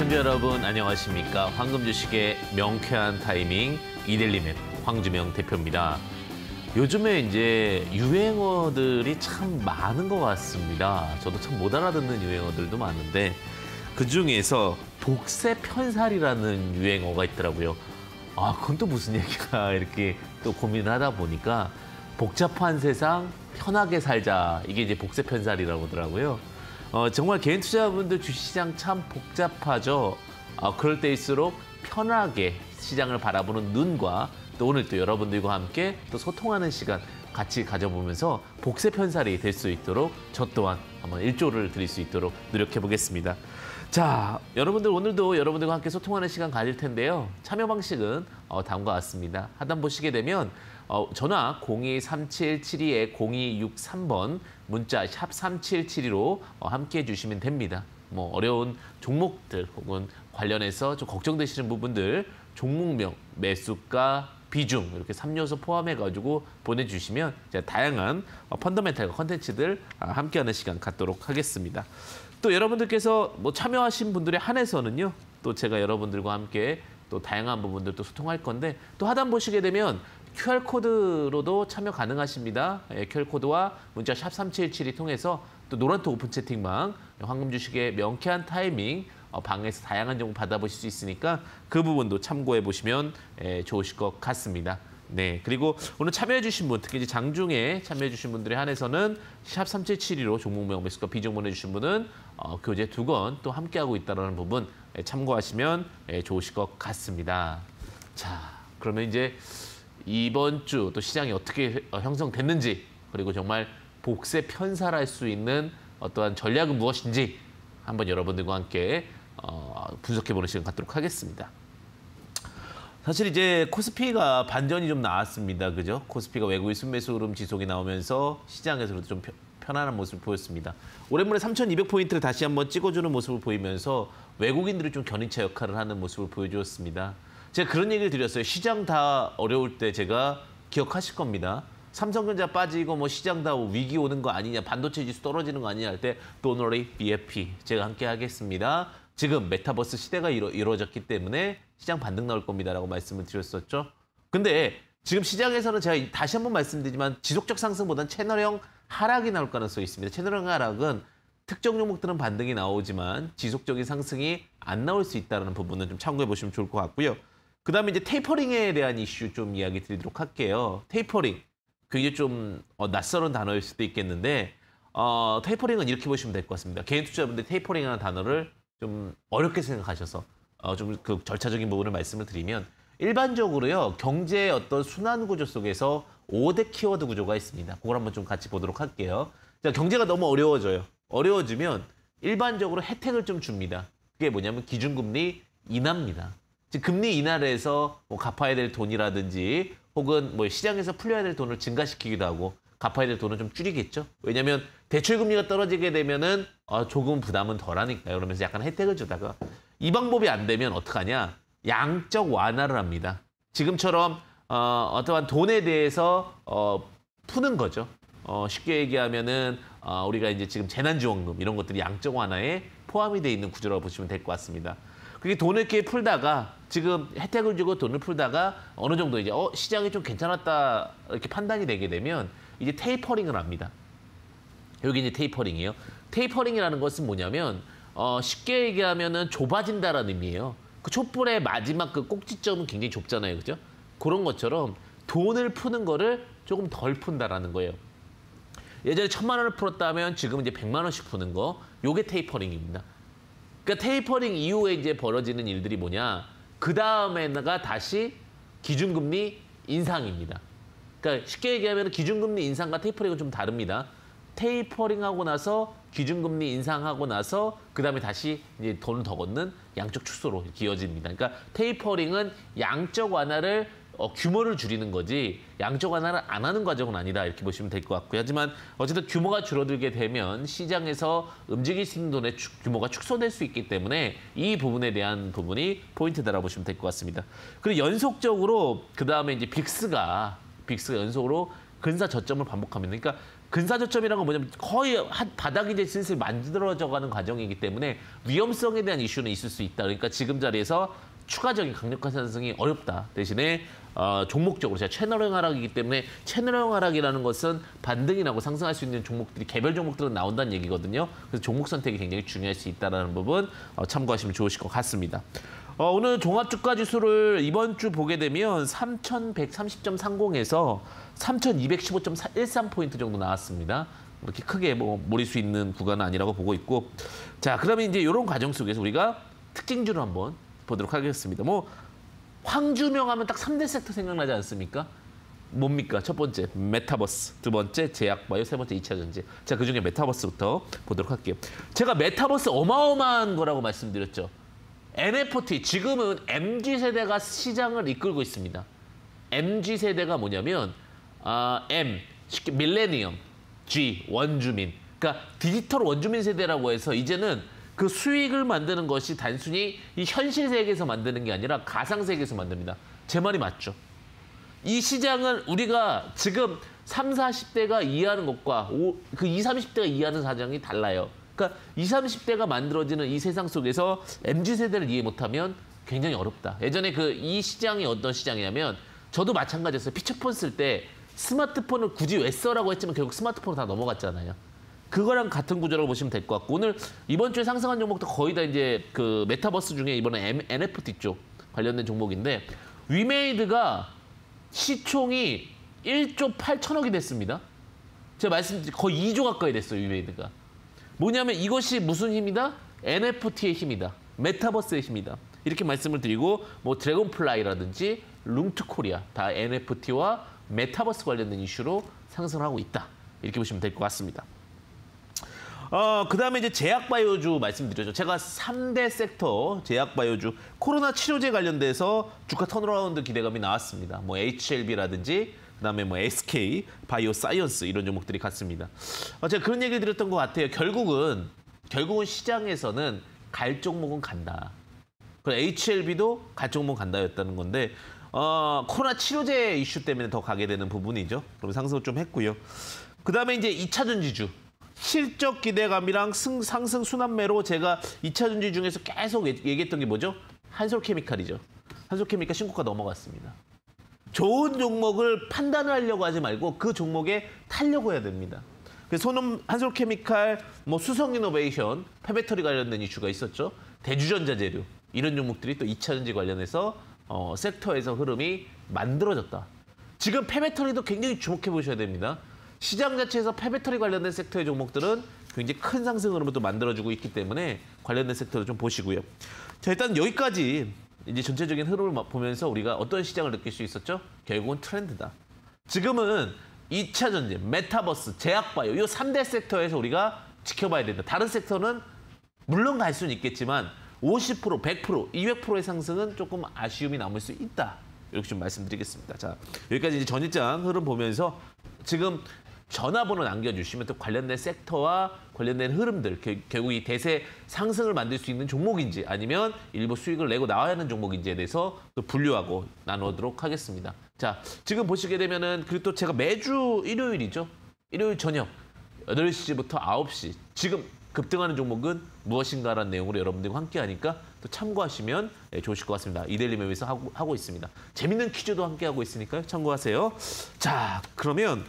시청자 여러분 안녕하십니까. 황금 주식의 명쾌한 타이밍 이델리맵 황주명 대표입니다. 요즘에 이제 유행어들이 참 많은 것 같습니다. 저도 참 못 알아듣는 유행어들도 많은데 그중에서 복세 편살이라는 유행어가 있더라고요. 아, 그건 또 무슨 얘기가 이렇게 또 고민을 하다 보니까 복잡한 세상 편하게 살자. 이게 이제 복세 편살이라고 하더라고요. 어, 정말 개인 투자자분들 주시장 식참 복잡하죠. 어, 그럴 때일수록 편하게 시장을 바라보는 눈과 또 오늘 또 여러분들과 함께 또 소통하는 시간 같이 가져보면서 복세 편살이 될 수 있도록 저 또한 한번 일조를 드릴 수 있도록 노력해 보겠습니다. 자, 여러분들 오늘도 여러분들과 함께 소통하는 시간 가질 텐데요. 참여 방식은 어, 다음과 같습니다. 하단 보시게 되면 어, 전화 023772-0263번 문자 샵 3772로 어, 함께해 주시면 됩니다. 뭐 어려운 종목들 혹은 관련해서 좀 걱정되시는 부분들 종목명, 매수가, 비중 이렇게 3요소 포함해가지고 보내주시면 다양한 어, 펀더멘탈과 컨텐츠들 아, 함께하는 시간 갖도록 하겠습니다. 또 여러분들께서 뭐 참여하신 분들에 한해서는요. 또 제가 여러분들과 함께 또 다양한 부분들도 소통할 건데 또 하단 보시게 되면 QR코드로도 참여 가능하십니다. 예, QR코드와 문자 샵 3777이 통해서 또 노란톡 오픈 채팅방, 황금 주식의 명쾌한 타이밍, 어, 방에서 다양한 정보 받아보실 수 있으니까 그 부분도 참고해 보시면 예, 좋으실 것 같습니다. 네, 그리고 오늘 참여해주신 분, 특히 이제 장중에 참여해주신 분들에 한해서는 샵 3772로 종목명 매수가 비중 보내주신 분은 어, 교재 두 권 또 함께하고 있다는 부분 예, 참고하시면 예, 좋으실 것 같습니다. 자, 그러면 이제 이번 주 또 시장이 어떻게 어, 형성됐는지 그리고 정말 복세 편살할 수 있는 어떠한 전략은 무엇인지 한번 여러분들과 함께 어, 분석해보는 시간 갖도록 하겠습니다. 사실 이제 코스피가 반전이 좀 나왔습니다. 그죠? 코스피가 외국인 순매수 흐름 지속이 나오면서 시장에서도 좀 편안한 모습을 보였습니다. 오랜만에 3,200포인트를 다시 한번 찍어주는 모습을 보이면서 외국인들이 좀 견인차 역할을 하는 모습을 보여주었습니다. 제가 그런 얘기를 드렸어요. 시장 다 어려울 때 제가 기억하실 겁니다. 삼성전자 빠지고 뭐 시장 다 위기 오는 거 아니냐, 반도체 지수 떨어지는 거 아니냐 할때 도너리 BFP 제가 함께 하겠습니다. 지금 메타버스 시대가 이루, 이루어졌기 때문에 시장 반등 나올 겁니다라고 말씀을 드렸었죠. 근데 지금 시장에서는 제가 다시 한번 말씀드리지만 지속적 상승보다는 채널형 하락이 나올 가능성이 있습니다. 채널형 하락은 특정 종목들은 반등이 나오지만 지속적인 상승이 안 나올 수 있다는 부분은 좀 참고해 보시면 좋을 것 같고요. 그 다음에 이제 테이퍼링에 대한 이슈 좀 이야기 드리도록 할게요. 테이퍼링. 굉장히 좀 어, 낯설은 단어일 수도 있겠는데, 어, 테이퍼링은 이렇게 보시면 될 것 같습니다. 개인 투자분들 테이퍼링이라는 단어를 좀 어렵게 생각하셔서 어, 좀 그 절차적인 부분을 말씀을 드리면, 일반적으로요, 경제의 어떤 순환 구조 속에서 5대 키워드 구조가 있습니다. 그걸 한번 좀 같이 보도록 할게요. 자, 경제가 너무 어려워져요. 어려워지면 일반적으로 혜택을 좀 줍니다. 그게 뭐냐면 기준금리 인하입니다. 즉 금리 인하를 해서 뭐 갚아야 될 돈이라든지 혹은 뭐 시장에서 풀려야 될 돈을 증가시키기도 하고 갚아야 될 돈은 좀 줄이겠죠. 왜냐하면 대출 금리가 떨어지게 되면은 어, 조금 부담은 덜하니까 그러면서 약간 혜택을 주다가 이 방법이 안 되면 어떡하냐? 양적 완화를 합니다. 지금처럼 어, 어떠한 돈에 대해서 어, 푸는 거죠. 어, 쉽게 얘기하면은 어, 우리가 이제 지금 재난지원금 이런 것들이 양적 완화에 포함이 돼 있는 구조라고 보시면 될 것 같습니다. 그게 돈을 이렇게 풀다가 지금 혜택을 주고 돈을 풀다가 어느 정도 이제 어 시장이 좀 괜찮았다 이렇게 판단이 되게 되면 이제 테이퍼링을 합니다. 여기 이제 테이퍼링이에요. 테이퍼링이라는 것은 뭐냐면 어 쉽게 얘기하면은 좁아진다라는 의미예요. 그 촛불의 마지막 그 꼭지점은 굉장히 좁잖아요. 그죠? 그런 것처럼 돈을 푸는 거를 조금 덜 푼다라는 거예요. 예전에 천만 원을 풀었다면 지금 이제 백만 원씩 푸는 거, 요게 테이퍼링입니다. 그러니까 테이퍼링 이후에 이제 벌어지는 일들이 뭐냐? 그 다음에가 다시 기준금리 인상입니다. 그러니까 쉽게 얘기하면 기준금리 인상과 테이퍼링은 좀 다릅니다. 테이퍼링하고 나서 기준금리 인상하고 나서 그다음에 다시 이제 돈을 더 걷는 양적 축소로 이어집니다. 그러니까 테이퍼링은 양적 완화를 어, 규모를 줄이는 거지 양적 완화를 안 하는 과정은 아니다 이렇게 보시면 될 것 같고요. 하지만 어쨌든 규모가 줄어들게 되면 시장에서 움직일 수 있는 돈의 축, 규모가 축소될 수 있기 때문에 이 부분에 대한 부분이 포인트다라고 보시면 될 것 같습니다. 그리고 연속적으로 그다음에 이제 빅스가 빅스가 연속으로 근사 저점을 반복합니다. 그러니까 근사 저점이라는 건 뭐냐면 거의 바닥이 이제 슬슬 만들어져 가는 과정이기 때문에 위험성에 대한 이슈는 있을 수 있다. 그러니까 지금 자리에서 추가적인 강력한 상승이 어렵다. 대신에 어, 종목적으로 제가 채널형 하락이기 때문에 채널형 하락이라는 것은 반등이라고 상승할 수 있는 종목들이 개별 종목들은 나온다는 얘기거든요. 그래서 종목 선택이 굉장히 중요할 수 있다는 부분 어, 참고하시면 좋으실 것 같습니다. 어, 오늘 종합주가 지수를 이번 주 보게 되면 3,130.30에서 3,215.13포인트 정도 나왔습니다. 그렇게 크게 뭐 모릴 수 있는 구간은 아니라고 보고 있고 자 그러면 이제 이런 과정 속에서 우리가 특징주로 한번 보도록 하겠습니다. 뭐 황주명 하면 딱 3대 섹터 생각나지 않습니까? 뭡니까? 첫 번째 메타버스, 두 번째 제약바이오, 세 번째 이차 전지. 자, 그중에 메타버스부터 보도록 할게요. 제가 메타버스 어마어마한 거라고 말씀드렸죠. NFT, 지금은 MG세대가 시장을 이끌고 있습니다. MG세대가 뭐냐면 아, M, 쉽게 밀레니엄, G, 원주민. 그러니까 디지털 원주민 세대라고 해서 이제는 그 수익을 만드는 것이 단순히 이 현실 세계에서 만드는 게 아니라 가상 세계에서 만듭니다. 제 말이 맞죠? 이 시장은 우리가 지금 3, 40대가 이해하는 것과 오, 그 2, 30대가 이해하는 사정이 달라요. 그러니까 2, 30대가 만들어지는 이 세상 속에서 MZ세대를 이해 못하면 굉장히 어렵다. 예전에 그 이 시장이 어떤 시장이냐면 저도 마찬가지였어요. 피처폰 쓸 때 스마트폰을 굳이 왜 써라고 했지만 결국 스마트폰으로 다 넘어갔잖아요. 그거랑 같은 구조라고 보시면 될 것 같고 오늘 이번 주에 상승한 종목도 거의 다 이제 그 메타버스 중에 이번에 M, NFT 쪽 관련된 종목인데 위메이드가 시총이 1조 8천억이 됐습니다. 제가 말씀드린 거의 2조 가까이 됐어요, 위메이드가. 뭐냐면 이것이 무슨 힘이다? NFT의 힘이다. 메타버스의 힘이다. 이렇게 말씀을 드리고 뭐 드래곤플라이라든지 룽트코리아 다 NFT와 메타버스 관련된 이슈로 상승하고 있다. 이렇게 보시면 될 것 같습니다. 어, 그다음에 이제 제약바이오주 말씀드렸죠 제가 3대 섹터 제약바이오주 코로나 치료제 관련돼서 주가 턴어라운드 기대감이 나왔습니다. 뭐 HLB라든지 그다음에 뭐 SK, 바이오 사이언스 이런 종목들이 갔습니다. 어, 제가 그런 얘기를 드렸던 것 같아요. 결국은 결국은 시장에서는 갈 종목은 간다. 그 HLB도 갈 종목 간다였다는 건데 어, 코로나 치료제 이슈 때문에 더 가게 되는 부분이죠. 그럼 상승을 좀 했고요. 그다음에 이제 2차 전지주 실적 기대감이랑 승, 상승 순환매로 제가 2차 전지 중에서 계속 얘기했던 게 뭐죠? 한솔케미칼이죠. 한솔케미칼 신고가 넘어갔습니다. 좋은 종목을 판단을 하려고 하지 말고 그 종목에 타려고 해야 됩니다. 그래서 손은 한솔케미칼, 뭐 수성이노베이션, 폐배터리 관련된 이슈가 있었죠. 대주전자 재료 이런 종목들이 또 2차 전지 관련해서 어, 섹터에서 흐름이 만들어졌다. 지금 폐배터리도 굉장히 주목해 보셔야 됩니다. 시장 자체에서 폐배터리 관련된 섹터의 종목들은 굉장히 큰 상승으로부터 만들어주고 있기 때문에 관련된 섹터도 좀 보시고요. 자 일단 여기까지 이제 전체적인 흐름을 보면서 우리가 어떤 시장을 느낄 수 있었죠? 결국은 트렌드다. 지금은 2차 전지, 메타버스, 제약바이오 이 3대 섹터에서 우리가 지켜봐야 된다. 다른 섹터는 물론 갈 수는 있겠지만 50%, 100%, 200%의 상승은 조금 아쉬움이 남을 수 있다. 이렇게 좀 말씀드리겠습니다. 자 여기까지 이제 전일장 흐름 보면서 지금 전화번호 남겨주시면 또 관련된 섹터와 관련된 흐름들 결국 이 대세 상승을 만들 수 있는 종목인지 아니면 일부 수익을 내고 나와야 하는 종목인지에 대해서 또 분류하고 나누도록 하겠습니다. 자 지금 보시게 되면은 그리고 또 제가 매주 일요일이죠. 일요일 저녁 8시부터 9시 지금 급등하는 종목은 무엇인가라는 내용으로 여러분들과 함께하니까 또 참고하시면 네, 좋으실 것 같습니다. 이데일리 맵에서 하고, 하고 있습니다. 재밌는 퀴즈도 함께하고 있으니까요. 참고하세요. 자 그러면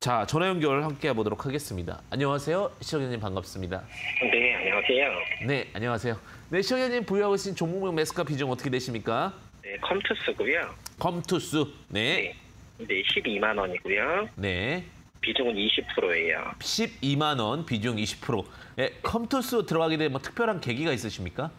자, 전화 연결 함께 해보도록 하겠습니다. 안녕하세요. 시청자님 반갑습니다. 네, 안녕하세요. 네, 안녕하세요. 네, 시청자님 보유하고 계신 종목명 매수가 비중 어떻게 되십니까? 네, 컴투스고요. 컴투스, 네. 네, 네 12만 원이고요. 네. 비중은 20%예요. 12만 원, 비중 20%. 네, 컴투스 들어가게 된뭐 특별한 계기가 있으십니까?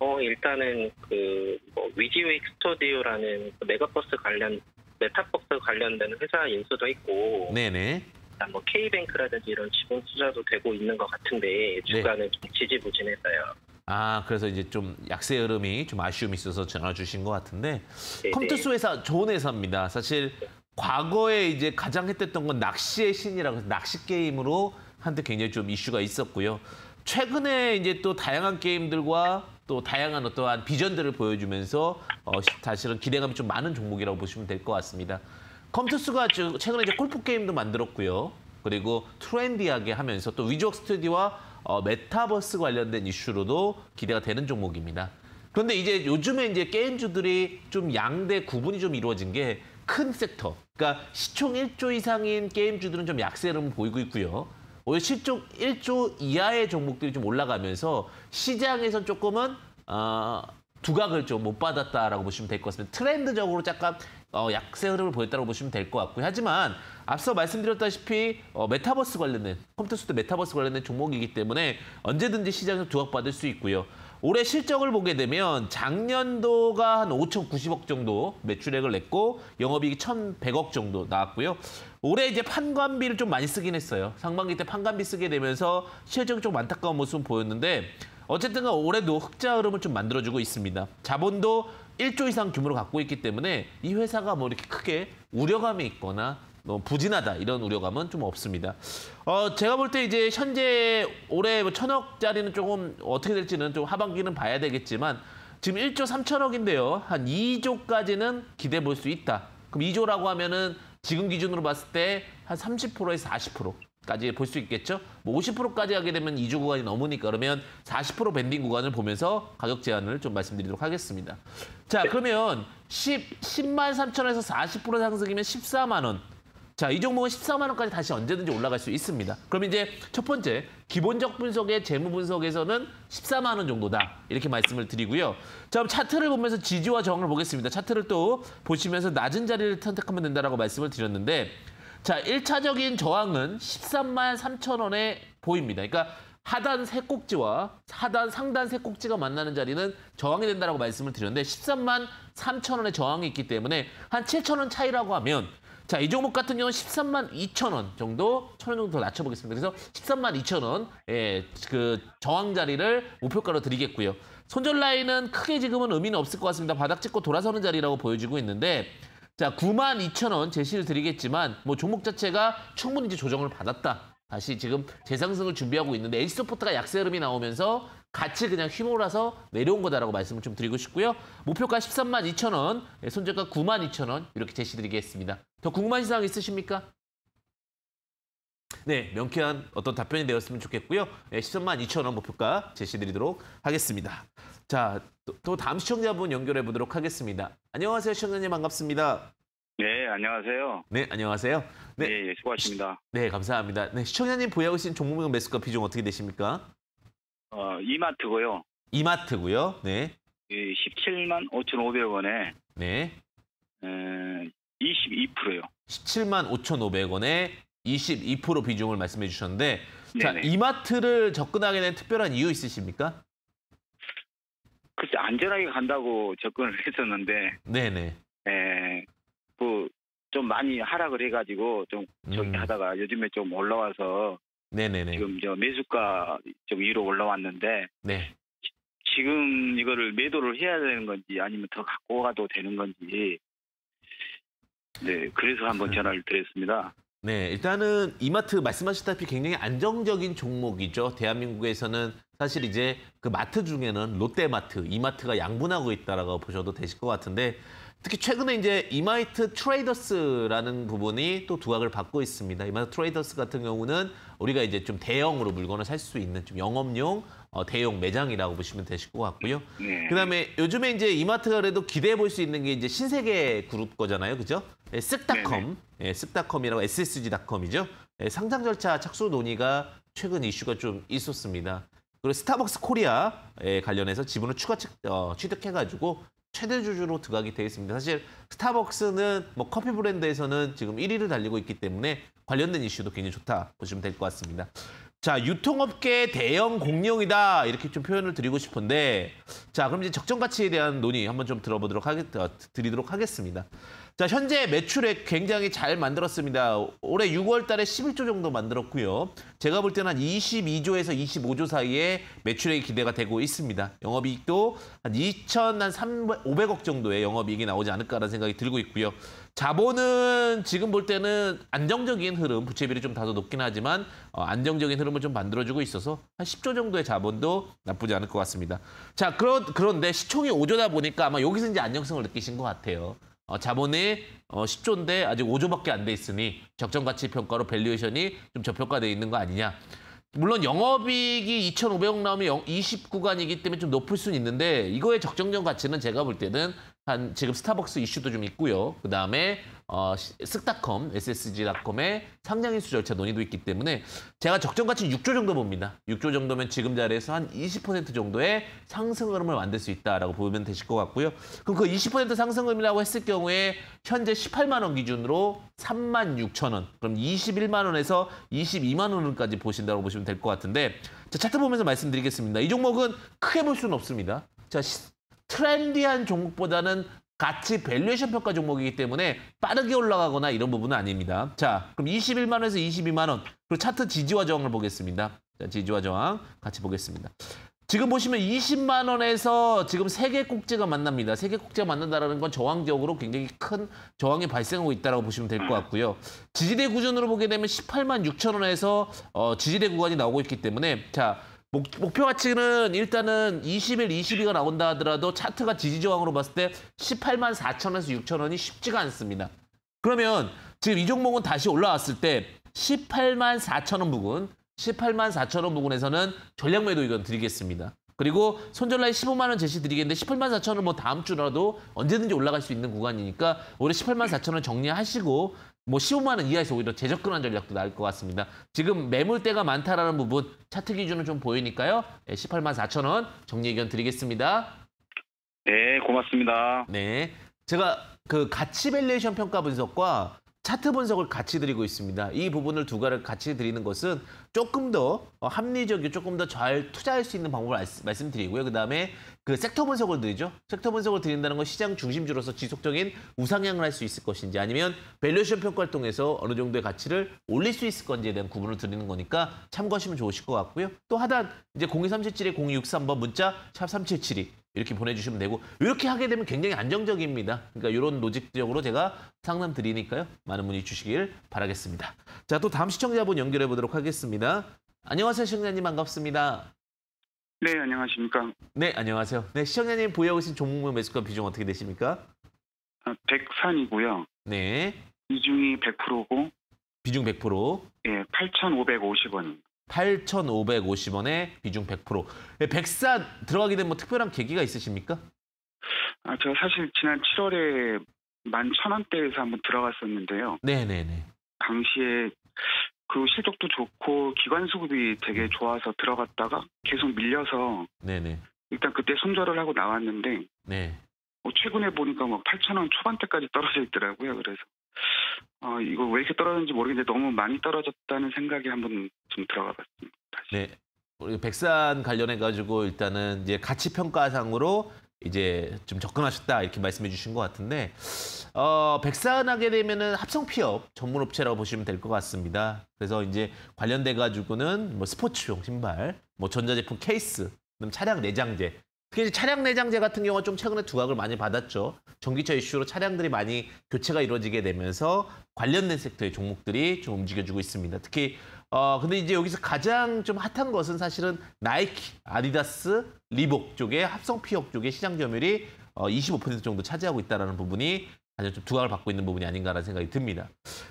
어, 일단은 그뭐 위지웨이 스튜디오라는 그 메가버스 관련 메타버스 관련된 회사 인수도 있고 네네. 뭐 K뱅크라든지 이런 지분 투자도 되고 있는 것 같은데 주가는 네. 좀 지지부진했어요. 아 그래서 이제 좀 약세 흐름이 좀 아쉬움이 있어서 전화 주신 것 같은데 네, 컴퓨터투스 회사 네. 좋은 회사입니다. 사실 네. 과거에 이제 가장 했던건 낚시의 신이라고 해서 낚시 게임으로 한때 굉장히 좀 이슈가 있었고요. 최근에 이제 또 다양한 게임들과 또 다양한 어떠한 비전들을 보여주면서 어, 사실은 기대감이 좀 많은 종목이라고 보시면 될 것 같습니다. 컴투스가 최근에 이제 골프 게임도 만들었고요. 그리고 트렌디하게 하면서 또위즈스튜디와 어, 메타버스 관련된 이슈로도 기대가 되는 종목입니다. 그런데 이제 요즘에 이제 게임주들이 좀 양대 구분이 좀 이루어진 게 큰 섹터, 그러니까 시총 1조 이상인 게임주들은 좀 약세를 보이고 있고요. 오늘 실적 1조 이하의 종목들이 좀 올라가면서 시장에서 조금은 어, 두각을 좀 못 받았다라고 보시면 될 것 같습니다. 트렌드적으로 잠깐 어, 약세 흐름을 보였다고 보시면 될 것 같고요. 하지만 앞서 말씀드렸다시피 어, 메타버스 관련된 컴퓨터 수도 메타버스 관련된 종목이기 때문에 언제든지 시장에서 두각받을 수 있고요. 올해 실적을 보게 되면 작년도가 한 5,090억 정도 매출액을 냈고 영업이익이 1,100억 정도 나왔고요. 올해 이제 판관비를 좀 많이 쓰긴 했어요. 상반기 때 판관비 쓰게 되면서 실적이 좀 안타까운 모습은 보였는데 어쨌든 올해도 흑자 흐름을 좀 만들어주고 있습니다. 자본도 1조 이상 규모를 갖고 있기 때문에 이 회사가 뭐 이렇게 크게 우려감이 있거나 너무 뭐 부진하다 이런 우려감은 좀 없습니다. 어 제가 볼 때 이제 현재 올해 뭐 천억짜리는 조금 어떻게 될지는 좀 하반기는 봐야 되겠지만 지금 1조 3천억인데요. 한 2조까지는 기대 볼 수 있다. 그럼 2조라고 하면은 지금 기준으로 봤을 때 한 30%에서 40%까지 볼 수 있겠죠. 뭐 50%까지 하게 되면 2주 구간이 넘으니까 그러면 40% 밴딩 구간을 보면서 가격 제한을 좀 말씀드리도록 하겠습니다. 자, 네. 그러면 10, 10만 3천에서 40% 상승이면 14만 원. 자, 이 종목은 14만 원까지 다시 언제든지 올라갈 수 있습니다. 그럼 이제 첫 번째, 기본적 분석의 재무 분석에서는 14만 원 정도다. 이렇게 말씀을 드리고요. 자, 그럼 차트를 보면서 지지와 저항을 보겠습니다. 차트를 또 보시면서 낮은 자리를 선택하면 된다라고 말씀을 드렸는데 자, 1차적인 저항은 13만 3천 원에 보입니다. 그러니까 하단 세 꼭지와 하단 상단 세 꼭지가 만나는 자리는 저항이 된다라고 말씀을 드렸는데 13만 3천 원의 저항이 있기 때문에 한 7천 원 차이라고 하면 자, 이 종목 같은 경우는 13만 2천 원 정도, 천원 정도 낮춰보겠습니다. 그래서 13만 2천 원, 예, 그 저항 자리를 목표가로 드리겠고요. 손절 라인은 크게 지금은 의미는 없을 것 같습니다. 바닥 찍고 돌아서는 자리라고 보여지고 있는데 자, 9만 2천 원 제시를 드리겠지만 뭐 종목 자체가 충분히 이제 조정을 받았다. 다시 지금 재상승을 준비하고 있는데 엘지 소포트가 약세 흐름이 나오면서 같이 그냥 휘몰아서 내려온 거다라고 말씀을 좀 드리고 싶고요. 목표가 13만 2천 원, 예, 손절가 9만 2천 원 이렇게 제시드리겠습니다. 더 궁금한 사항 있으십니까? 네, 명쾌한 어떤 답변이 되었으면 좋겠고요. 13만 예, 2천 원 목표가 제시드리도록 하겠습니다. 자, 또, 또 다음 시청자분 연결해 보도록 하겠습니다. 안녕하세요, 시청자님 반갑습니다. 네, 안녕하세요. 네, 안녕하세요. 네, 네 수고하십니다. 네, 감사합니다. 네, 시청자님 보유하고 계신 종목명 매수가 비중 어떻게 되십니까? 어, 이마트고요. 이마트고요. 네. 17만 예, 5,500원에 네. 22%요. 17만 5,500원에 22% 비중을 말씀해 주셨는데 자, 이마트를 접근하게 된 특별한 이유 있으십니까? 글쎄 안전하게 간다고 접근을 했었는데 네네. 에, 그좀 많이 하락을 해가지고 좀 저기 음. 하다가 요즘에 좀 올라와서 네네네. 지금 저 매수가 좀 위로 올라왔는데 네. 지금 이거를 매도를 해야 되는 건지 아니면 더 갖고 가도 되는 건지 네 그래서 한번 네. 전화를 드렸습니다. 네 일단은 이마트 말씀하셨다시피 굉장히 안정적인 종목이죠. 대한민국에서는 사실 이제 그 마트 중에는 롯데마트, 이마트가 양분하고 있다라고 보셔도 되실 것 같은데 특히 최근에 이제 이마이트 트레이더스라는 부분이 또 두각을 받고 있습니다. 이마이트 트레이더스 같은 경우는 우리가 이제 좀 대형으로 물건을 살 수 있는 좀 영업용 어, 대형 매장이라고 보시면 되실 것 같고요. 네. 그다음에 요즘에 이제 이마트가 그래도 기대해 볼 수 있는 게 이제 신세계 그룹 거잖아요, 그죠? 예, 쓱닷컴, 네. 네. 예, 쓱닷컴이라고 SSG닷컴이죠. 예, 상장 절차 착수 논의가 최근 이슈가 좀 있었습니다. 그리고 스타벅스 코리아 에 관련해서 지분을 추가 어, 취득해가지고 최대 주주로 두각이 되어 있습니다. 사실 스타벅스는 뭐 커피 브랜드에서는 지금 1위를 달리고 있기 때문에 관련된 이슈도 굉장히 좋다 보시면 될 것 같습니다. 자, 유통업계 대형 공룡이다 이렇게 좀 표현을 드리고 싶은데 자, 그럼 이제 적정 가치에 대한 논의 한번 좀 들어보도록 하겠 어, 드리도록 하겠습니다. 자, 현재 매출액 굉장히 잘 만들었습니다. 올해 6월 달에 11조 정도 만들었고요. 제가 볼 때는 한 22조에서 25조 사이에 매출액이 기대가 되고 있습니다. 영업이익도 한 2,500억 천한3 정도의 영업이익이 나오지 않을까라는 생각이 들고 있고요. 자본은 지금 볼 때는 안정적인 흐름, 부채비를좀 다소 높긴 하지만 어, 안정적인 흐름을 좀 만들어주고 있어서 한 10조 정도의 자본도 나쁘지 않을 것 같습니다. 자, 그런, 그런데 시총이 5조다 보니까 아마 여기서 이제 안정성을 느끼신 것 같아요. 어, 자본의 어, 10조인데 아직 5조밖에 안 돼 있으니 적정 가치 평가로 밸류에이션이 좀저평가되어 있는 거 아니냐. 물론 영업이익이 2,500억 나오면 2구간이기 때문에 좀 높을 수는 있는데 이거의 적정적 가치는 제가 볼 때는 한 지금 스타벅스 이슈도 좀 있고요. 그 다음에 어, 쓱닷컴, SSG닷컴의 상장 인수 절차 논의도 있기 때문에 제가 적정 가치 6조 정도 봅니다. 6조 정도면 지금 자리에서 한 20% 정도의 상승 흐름을 만들 수 있다라고 보면 되실 것 같고요. 그럼 그 20% 상승 흐름이라고 했을 경우에 현재 18만 원 기준으로 3만 6천 원, 그럼 21만 원에서 22만 원까지 보신다고 보시면 될 것 같은데 자, 차트 보면서 말씀드리겠습니다. 이 종목은 크게 볼 수는 없습니다. 자, 트렌디한 종목보다는 가치 밸류에이션 평가 종목이기 때문에 빠르게 올라가거나 이런 부분은 아닙니다. 자, 그럼 21만 원에서 22만 원. 그리고 차트 지지와 저항을 보겠습니다. 자, 지지와 저항 같이 보겠습니다. 지금 보시면 20만 원에서 지금 세계 꼭지가 만납니다. 세계 꼭지가 만난다는 건 저항적으로 굉장히 큰 저항이 발생하고 있다고 보시면 될 것 같고요. 지지대 구준으로 보게 되면 18만 6천 원에서 어, 지지대 구간이 나오고 있기 때문에 자 목, 목표 가치는 일단은 20일, 22가 나온다 하더라도 차트가 지지저항으로 봤을 때 18만 4천에서 6천 원이 쉽지가 않습니다. 그러면 지금 이 종목은 다시 올라왔을 때 18만 4천 원 부근, 18만 4천 원 부근에서는 전략 매도 의견 드리겠습니다. 그리고 손절라인 15만 원 제시 드리겠는데 18만 4천 원뭐 다음 주라도 언제든지 올라갈 수 있는 구간이니까 올해 18만 4천 원 정리하시고 뭐 15만 원 이하에서 오히려 재접근한 전략도 나을 것 같습니다. 지금 매물대가 많다라는 부분 차트 기준은 좀 보이니까요. 18만 예, 4천 원 정리 의견 드리겠습니다. 네, 고맙습니다. 네, 제가 그 가치 밸리에이션 평가 분석과 차트 분석을 같이 드리고 있습니다. 이 부분을 두 가를 지 같이 드리는 것은 조금 더 어, 합리적이고 조금 더 잘 투자할 수 있는 방법을 말씀드리고요. 그다음에 그 섹터 분석을 드리죠. 섹터 분석을 드린다는 건 시장 중심주로서 지속적인 우상향을 할 수 있을 것인지 아니면 밸류션 평가를 통해서 어느 정도의 가치를 올릴 수 있을 건지에 대한 구분을 드리는 거니까 참고하시면 좋으실 것 같고요. 또 하단 이제 02377에 0 6 3번 문자 샵3772 이렇게 보내주시면 되고 이렇게 하게 되면 굉장히 안정적입니다. 그러니까 이런 노직적으로 제가 상담 드리니까요. 많은 문의 주시길 바라겠습니다. 자, 또 다음 시청자분 연결해 보도록 하겠습니다. 안녕하세요, 시청자님 반갑습니다. 네, 안녕하십니까. 네, 안녕하세요. 네, 시청자님 보유하고 계신 종목 매수가 비중 어떻게 되십니까? 아, 103이고요. 네. 비중이 100%고. 비중 100%. 예, 8,550원. 8,550원에 비중 100%. 예, 백사 들어가게 된 뭐 특별한 계기가 있으십니까? 아, 제가 사실 지난 7월에 1 1 0 0 0원대에서 한번 들어갔었는데요. 네네네. 당시에 그 실적도 좋고 기관 수급이 되게 음. 좋아서 들어갔다가 계속 밀려서 네네. 일단 그때 손절을 하고 나왔는데 네. 뭐 최근에 보니까 뭐8 0원 초반대까지 떨어져 있더라고요. 그래서 어, 이거 왜 이렇게 떨어졌는지 모르겠는데 너무 많이 떨어졌다는 생각이 한번 좀 들어가 봤습니다. 네. 우리 백산 관련해 가지고 일단은 이제 가치 평가상으로 이제 좀 접근하셨다 이렇게 말씀해 주신 것 같은데 어, 백산하게 되면은 합성 피업 전문 업체라고 보시면 될 것 같습니다. 그래서 이제 관련돼 가지고는 뭐 스포츠용 신발, 뭐 전자제품 케이스, 차량 내장재 그 차량 내장제 같은 경우는 좀 최근에 두각을 많이 받았죠. 전기차 이슈로 차량들이 많이 교체가 이루어지게 되면서 관련된 섹터의 종목들이 좀 움직여주고 있습니다. 특히 어 근데 이제 여기서 가장 좀 핫한 것은 사실은 나이키, 아디다스, 리복 쪽의 합성 피혁 쪽의 시장 점유율이 어25% 정도 차지하고 있다라는 부분이 가장 좀 두각을 받고 있는 부분이 아닌가라는 생각이 듭니다.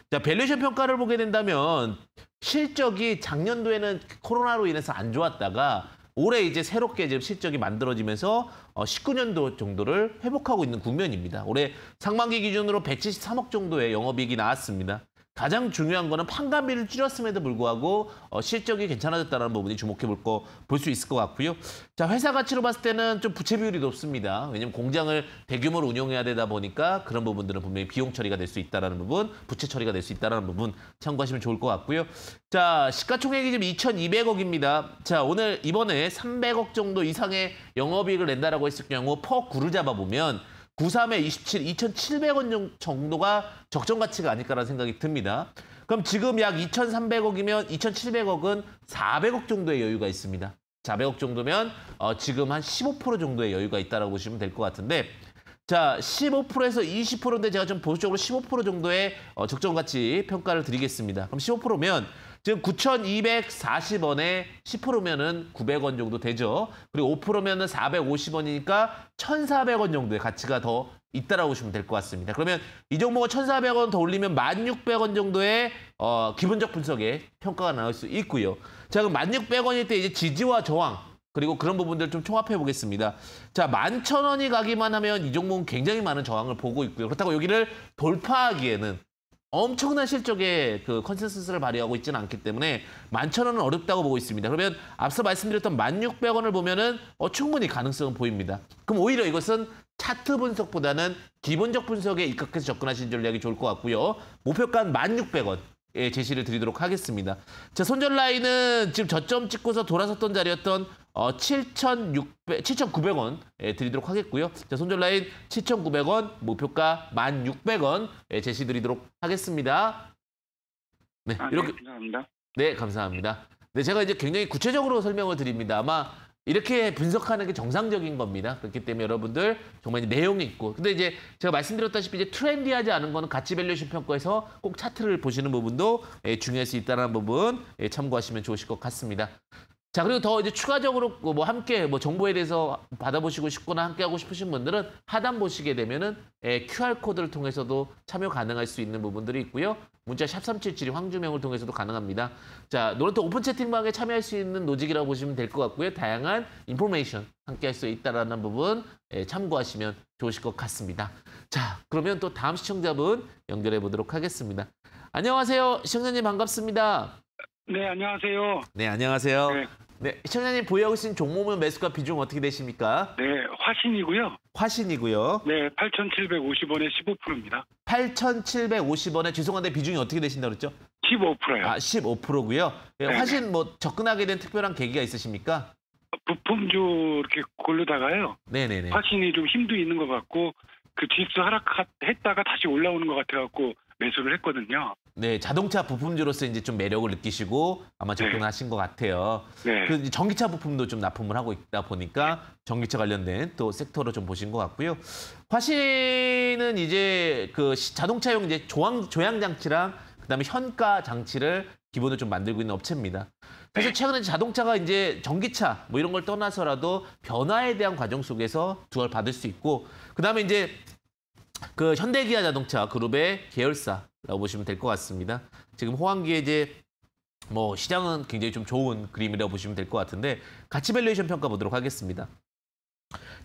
자, 밸류션 평가를 보게 된다면 실적이 작년도에는 코로나로 인해서 안 좋았다가 올해 이제 새롭게 지금 실적이 만들어지면서 19년도 어, 정도를 회복하고 있는 국면입니다. 올해 상반기 기준으로 173억 정도의 영업이익이 나왔습니다. 가장 중요한 거는 판가비를 줄였음에도 불구하고 어, 실적이 괜찮아졌다는 부분이 주목해 볼거 볼 수 있을 것 같고요. 자 회사 가치로 봤을 때는 좀 부채 비율이 높습니다. 왜냐하면 공장을 대규모로 운영해야 되다 보니까 그런 부분들은 분명히 비용 처리가 될 수 있다라는 부분, 부채 처리가 될 수 있다라는 부분 참고하시면 좋을 것 같고요. 자 시가총액이 지금 2,200억입니다. 자 오늘 이번에 300억 정도 이상의 영업이익을 낸다라고 했을 경우 퍼 구를 잡아보면 93에 27, 2,700원 정도가 적정 가치가 아닐까라는 생각이 듭니다. 그럼 지금 약 2,300억이면 2,700억은 400억 정도의 여유가 있습니다. 400억 정도면 어, 지금 한 15% 정도의 여유가 있다고 라 보시면 될 것 같은데 자 15%에서 20%인데 제가 좀 보수적으로 15% 정도의 어, 적정 가치 평가를 드리겠습니다. 그럼 15%면 지금 9,240원에 10%면은 900원 정도 되죠. 그리고 5%면은 450원이니까 1,400원 정도의 가치가 더 있다라고 보시면 될 것 같습니다. 그러면 이 종목을 1,400원 더 올리면 1,600원 정도의 어, 기본적 분석에 평가가 나올 수 있고요. 자 그럼 1,600원일 때 이제 지지와 저항 그리고 그런 부분들 좀 총합해 보겠습니다. 자, 11,000원이 가기만 하면 이 종목은 굉장히 많은 저항을 보고 있고요. 그렇다고 여기를 돌파하기에는 엄청난 실적의 그 컨센서스를 발휘하고 있지는 않기 때문에 만천 원은 어렵다고 보고 있습니다. 그러면 앞서 말씀드렸던 1만0 0 원을 보면은 어, 충분히 가능성은 보입니다. 그럼 오히려 이것은 차트 분석보다는 기본적 분석에 입각해서 접근하시는 전략이 좋을 것 같고요. 목표가는 만0 0원 예, 제시를 드리도록 하겠습니다. 자, 손절 라인은 지금 저점 찍고서 돌아섰던 자리였던 어, 7,600, 7,900원 예, 드리도록 하겠고요. 자, 손절 라인 7,900원, 목표가 1,600원 예, 제시 드리도록 하겠습니다. 네, 아, 네, 이렇게 네, 감사합니다. 네, 감사합니다. 네, 제가 이제 굉장히 구체적으로 설명을 드립니다. 아마 이렇게 분석하는 게 정상적인 겁니다. 그렇기 때문에 여러분들 정말 내용이 있고 근데 이제 제가 말씀드렸다시피 이제 트렌디하지 않은 거는 가치 밸류션 평가에서 꼭 차트를 보시는 부분도 예, 중요할 수 있다는 부분 예, 참고하시면 좋으실 것 같습니다. 자 그리고 더 이제 추가적으로 뭐, 뭐 함께 뭐 정보에 대해서 받아보시고 싶거나 함께 하고 싶으신 분들은 하단 보시게 되면은 예, QR 코드를 통해서도 참여 가능할 수 있는 부분들이 있고요. 문자 샵3772 황주명을 통해서도 가능합니다. 자 노란트 오픈 채팅방에 참여할 수 있는 노직이라고 보시면 될 것 같고요. 다양한 인포메이션 함께 할 수 있다라는 부분 예, 참고하시면 좋으실 것 같습니다. 자 그러면 또 다음 시청자분 연결해 보도록 하겠습니다. 안녕하세요 시청자님 반갑습니다. 네 안녕하세요. 네 안녕하세요. 네. 네, 시청자님 보유하고 계신 종목은 매수가 비중 어떻게 되십니까? 네, 화신이고요. 화신이고요. 네, 8,750원에 15%입니다. 8,750원에 죄송한데 비중이 어떻게 되신다고 그랬죠? 15%요. 아, 15%고요. 예, 네, 화신 뭐 접근하게 된 특별한 계기가 있으십니까? 부품주 이렇게 고르다가요. 네네네. 화신이 좀 힘도 있는 것 같고 그 지수 하락했다가 다시 올라오는 것 같아갖고 매수를 했거든요. 네, 자동차 부품주로서 이제 좀 매력을 느끼시고 아마 네. 접근하신 네. 것 같아요. 네. 그 전기차 부품도 좀 납품을 하고 있다 보니까 전기차 관련된 또 섹터로 좀 보신 것 같고요. 화신은 이제 그 자동차용 이제 조항, 조향 장치랑 그다음에 현가 장치를 기본으로 좀 만들고 있는 업체입니다. 사실 네. 최근에 자동차가 이제 전기차 뭐 이런 걸 떠나서라도 변화에 대한 과정 속에서 두알 받을 수 있고 그다음에 이제 그 현대기아 자동차 그룹의 계열사라고 보시면 될 것 같습니다. 지금 호황기에 이제 뭐 시장은 굉장히 좀 좋은 그림이라고 보시면 될 것 같은데 가치 밸류에이션 평가 보도록 하겠습니다.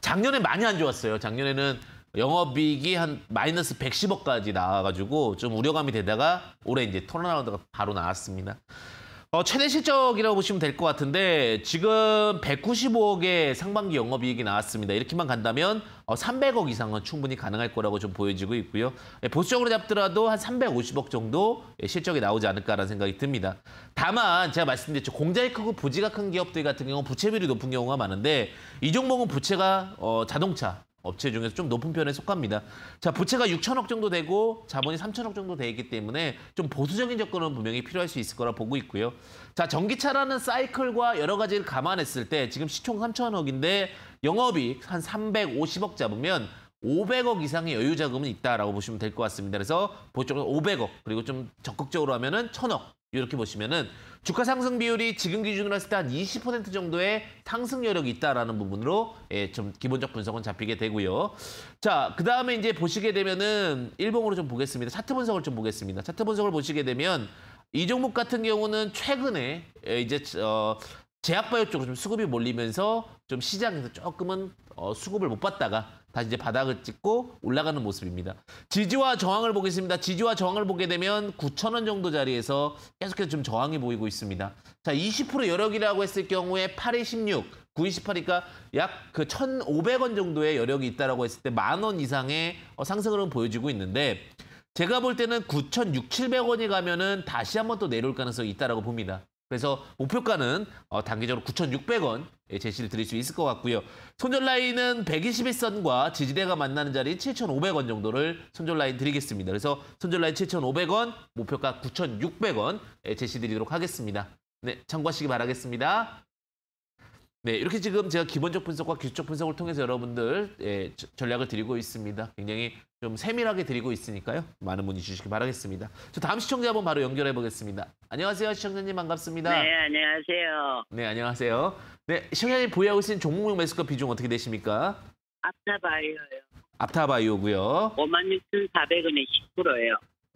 작년에 많이 안 좋았어요. 작년에는 영업이익이 한 마이너스 110억까지 나와가지고 좀 우려감이 되다가 올해 이제 턴어라운드가 바로 나왔습니다. 어, 최대 실적이라고 보시면 될 것 같은데 지금 195억의 상반기 영업이익이 나왔습니다. 이렇게만 간다면 어, 300억 이상은 충분히 가능할 거라고 좀 보여지고 있고요. 예, 보수적으로 잡더라도 한 350억 정도 예, 실적이 나오지 않을까라는 생각이 듭니다. 다만 제가 말씀드렸죠. 공장이 크고 부지가 큰 기업들 같은 경우 부채비율이 높은 경우가 많은데 이 종목은 부채가 어, 자동차, 업체 중에서 좀 높은 편에 속합니다. 자, 부채가 6천억 정도 되고 자본이 3천억 정도 되기 때문에 좀 보수적인 접근은 분명히 필요할 수 있을 거라 보고 있고요. 자, 전기차라는 사이클과 여러 가지를 감안했을 때 지금 시총 3천억인데 영업이익 한 350억 잡으면 500억 이상의 여유 자금은 있다라고 보시면 될 것 같습니다. 그래서 보통 500억 그리고 좀 적극적으로 하면은 1000억 이렇게 보시면은 주가 상승 비율이 지금 기준으로 했을 때 한 20% 정도의 상승 여력이 있다라는 부분으로 예, 좀 기본적 분석은 잡히게 되고요. 자, 그 다음에 이제 보시게 되면은 일봉으로 좀 보겠습니다. 차트 분석을 좀 보겠습니다. 차트 분석을 보시게 되면 이 종목 같은 경우는 최근에 예, 이제 어, 제약바이오 쪽으로 좀 수급이 몰리면서 좀 시장에서 조금은 어, 수급을 못 받다가 다시 이제 바닥을 찍고 올라가는 모습입니다. 지지와 저항을 보겠습니다. 지지와 저항을 보게 되면 9천원 정도 자리에서 계속해서 좀 저항이 보이고 있습니다. 자, 20% 여력이라고 했을 경우에 8이 16, 9 2 8이니까약 그 1,500원 정도의 여력이 있다라고 했을 때 만원 이상의 어, 상승을 보여지고 있는데 제가 볼 때는 9,600원이 가면은 다시 한번 또 내려올 가능성이 있다라고 봅니다. 그래서 목표가는 어, 단기적으로 9,600원 예, 제시를 드릴 수 있을 것 같고요. 손절 라인은 121선과 지지대가 만나는 자리 7,500원 정도를 손절 라인 드리겠습니다. 그래서 손절 라인 7,500원, 목표가 9,600원 예, 제시 드리도록 하겠습니다. 네, 참고하시기 바라겠습니다. 네, 이렇게 지금 제가 기본적 분석과 기술적 분석을 통해서 여러분들 예, 전략을 드리고 있습니다. 굉장히 좀 세밀하게 드리고 있으니까요. 많은 문의 주시기 바라겠습니다. 저 다음 시청자 한번 바로 연결해 보겠습니다. 안녕하세요, 시청자님 반갑습니다. 네, 안녕하세요. 네, 안녕하세요. 네, 시청자님 보유하고 계신 종목명 매수가 비중 어떻게 되십니까? 앞타바이오요. 앞타바이오고요. 56,400원에 10%예요.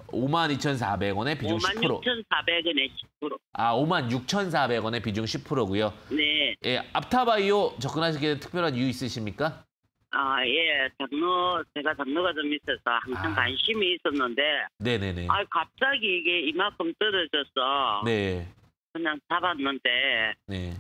52,400원에 비중 10%. 56,400원에 10%. 아, 56,400원에 비중 10%고요. 네. 예, 앞타바이오 접근하시기에 특별한 이유 있으십니까? 아, 예. 장뇨 제가 장뇨가좀 있어서 항상 아. 관심이 있었는데 네, 네, 네. 아, 갑자기 이게 이만큼 떨어졌어 네. 그냥 잡았는데 네.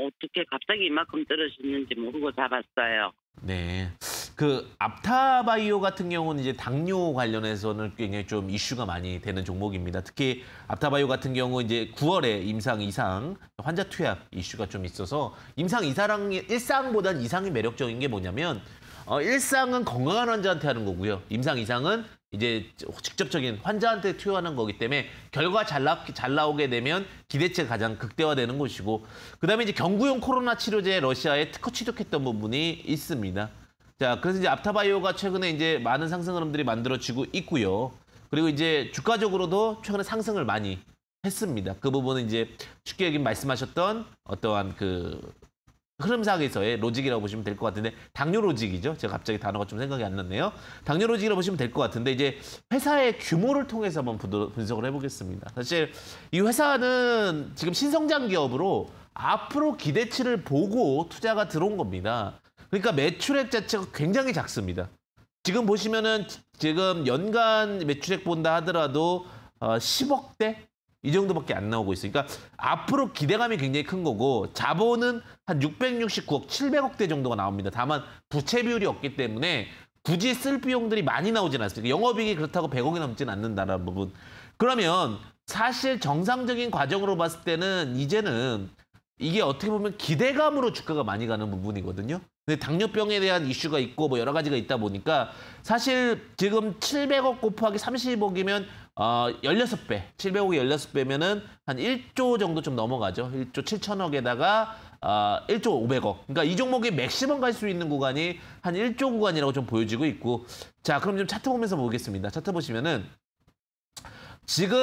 어떻게 갑자기 이만큼 떨어졌는지 모르고 잡았어요. 네. 그 압타바이오 같은 경우는 이제 당뇨 관련해서는 굉장히 좀 이슈가 많이 되는 종목입니다. 특히 압타바이오 같은 경우 이제 9월에 임상 이상 환자 투약 이슈가 좀 있어서 임상 이상 일상보단 이상이 매력적인 게 뭐냐면 어, 일상은 건강한 환자한테 하는 거고요. 임상 이상은 이제 직접적인 환자한테 투여하는 거기 때문에 결과 잘, 나, 잘 나오게 되면 기대치 가장 가 극대화되는 것이고 그다음에 이제 경구용 코로나 치료제 러시아에 특허 취득했던 부분이 있습니다. 자, 그래서 이제 앞타바이오가 최근에 이제 많은 상승 흐름들이 만들어지고 있고요. 그리고 이제 주가적으로도 최근에 상승을 많이 했습니다. 그 부분은 이제 쉽게 얘기 말씀하셨던 어떠한 그 흐름상에서의 로직이라고 보시면 될 것 같은데 당뇨 로직이죠. 제가 갑자기 단어가 좀 생각이 안 났네요. 당뇨 로직이라고 보시면 될 것 같은데 이제 회사의 규모를 통해서 한번 분석을 해보겠습니다. 사실 이 회사는 지금 신성장 기업으로 앞으로 기대치를 보고 투자가 들어온 겁니다. 그러니까 매출액 자체가 굉장히 작습니다. 지금 보시면은 지금 연간 매출액 본다 하더라도 어, 10억대 이 정도밖에 안 나오고 있으니까 앞으로 기대감이 굉장히 큰 거고 자본은 한 669억, 700억대 정도가 나옵니다. 다만 부채 비율이 없기 때문에 굳이 쓸 비용들이 많이 나오진 않습니다. 그러니까 영업이익이 그렇다고 100억이 넘진 않는다라는 부분. 그러면 사실 정상적인 과정으로 봤을 때는 이제는 이게 어떻게 보면 기대감으로 주가가 많이 가는 부분이거든요. 근데 당뇨병에 대한 이슈가 있고 뭐 여러 가지가 있다 보니까 사실 지금 700억 곱하기 30억이면 어 16배, 700억이 16배면은 한 1조 정도 좀 넘어가죠. 1조 7천억에다가 어 1조 500억. 그러니까 이 종목이 맥시멈 갈 수 있는 구간이 한 1조 구간이라고 좀 보여지고 있고. 자, 그럼 좀 차트 보면서 보겠습니다. 차트 보시면은 지금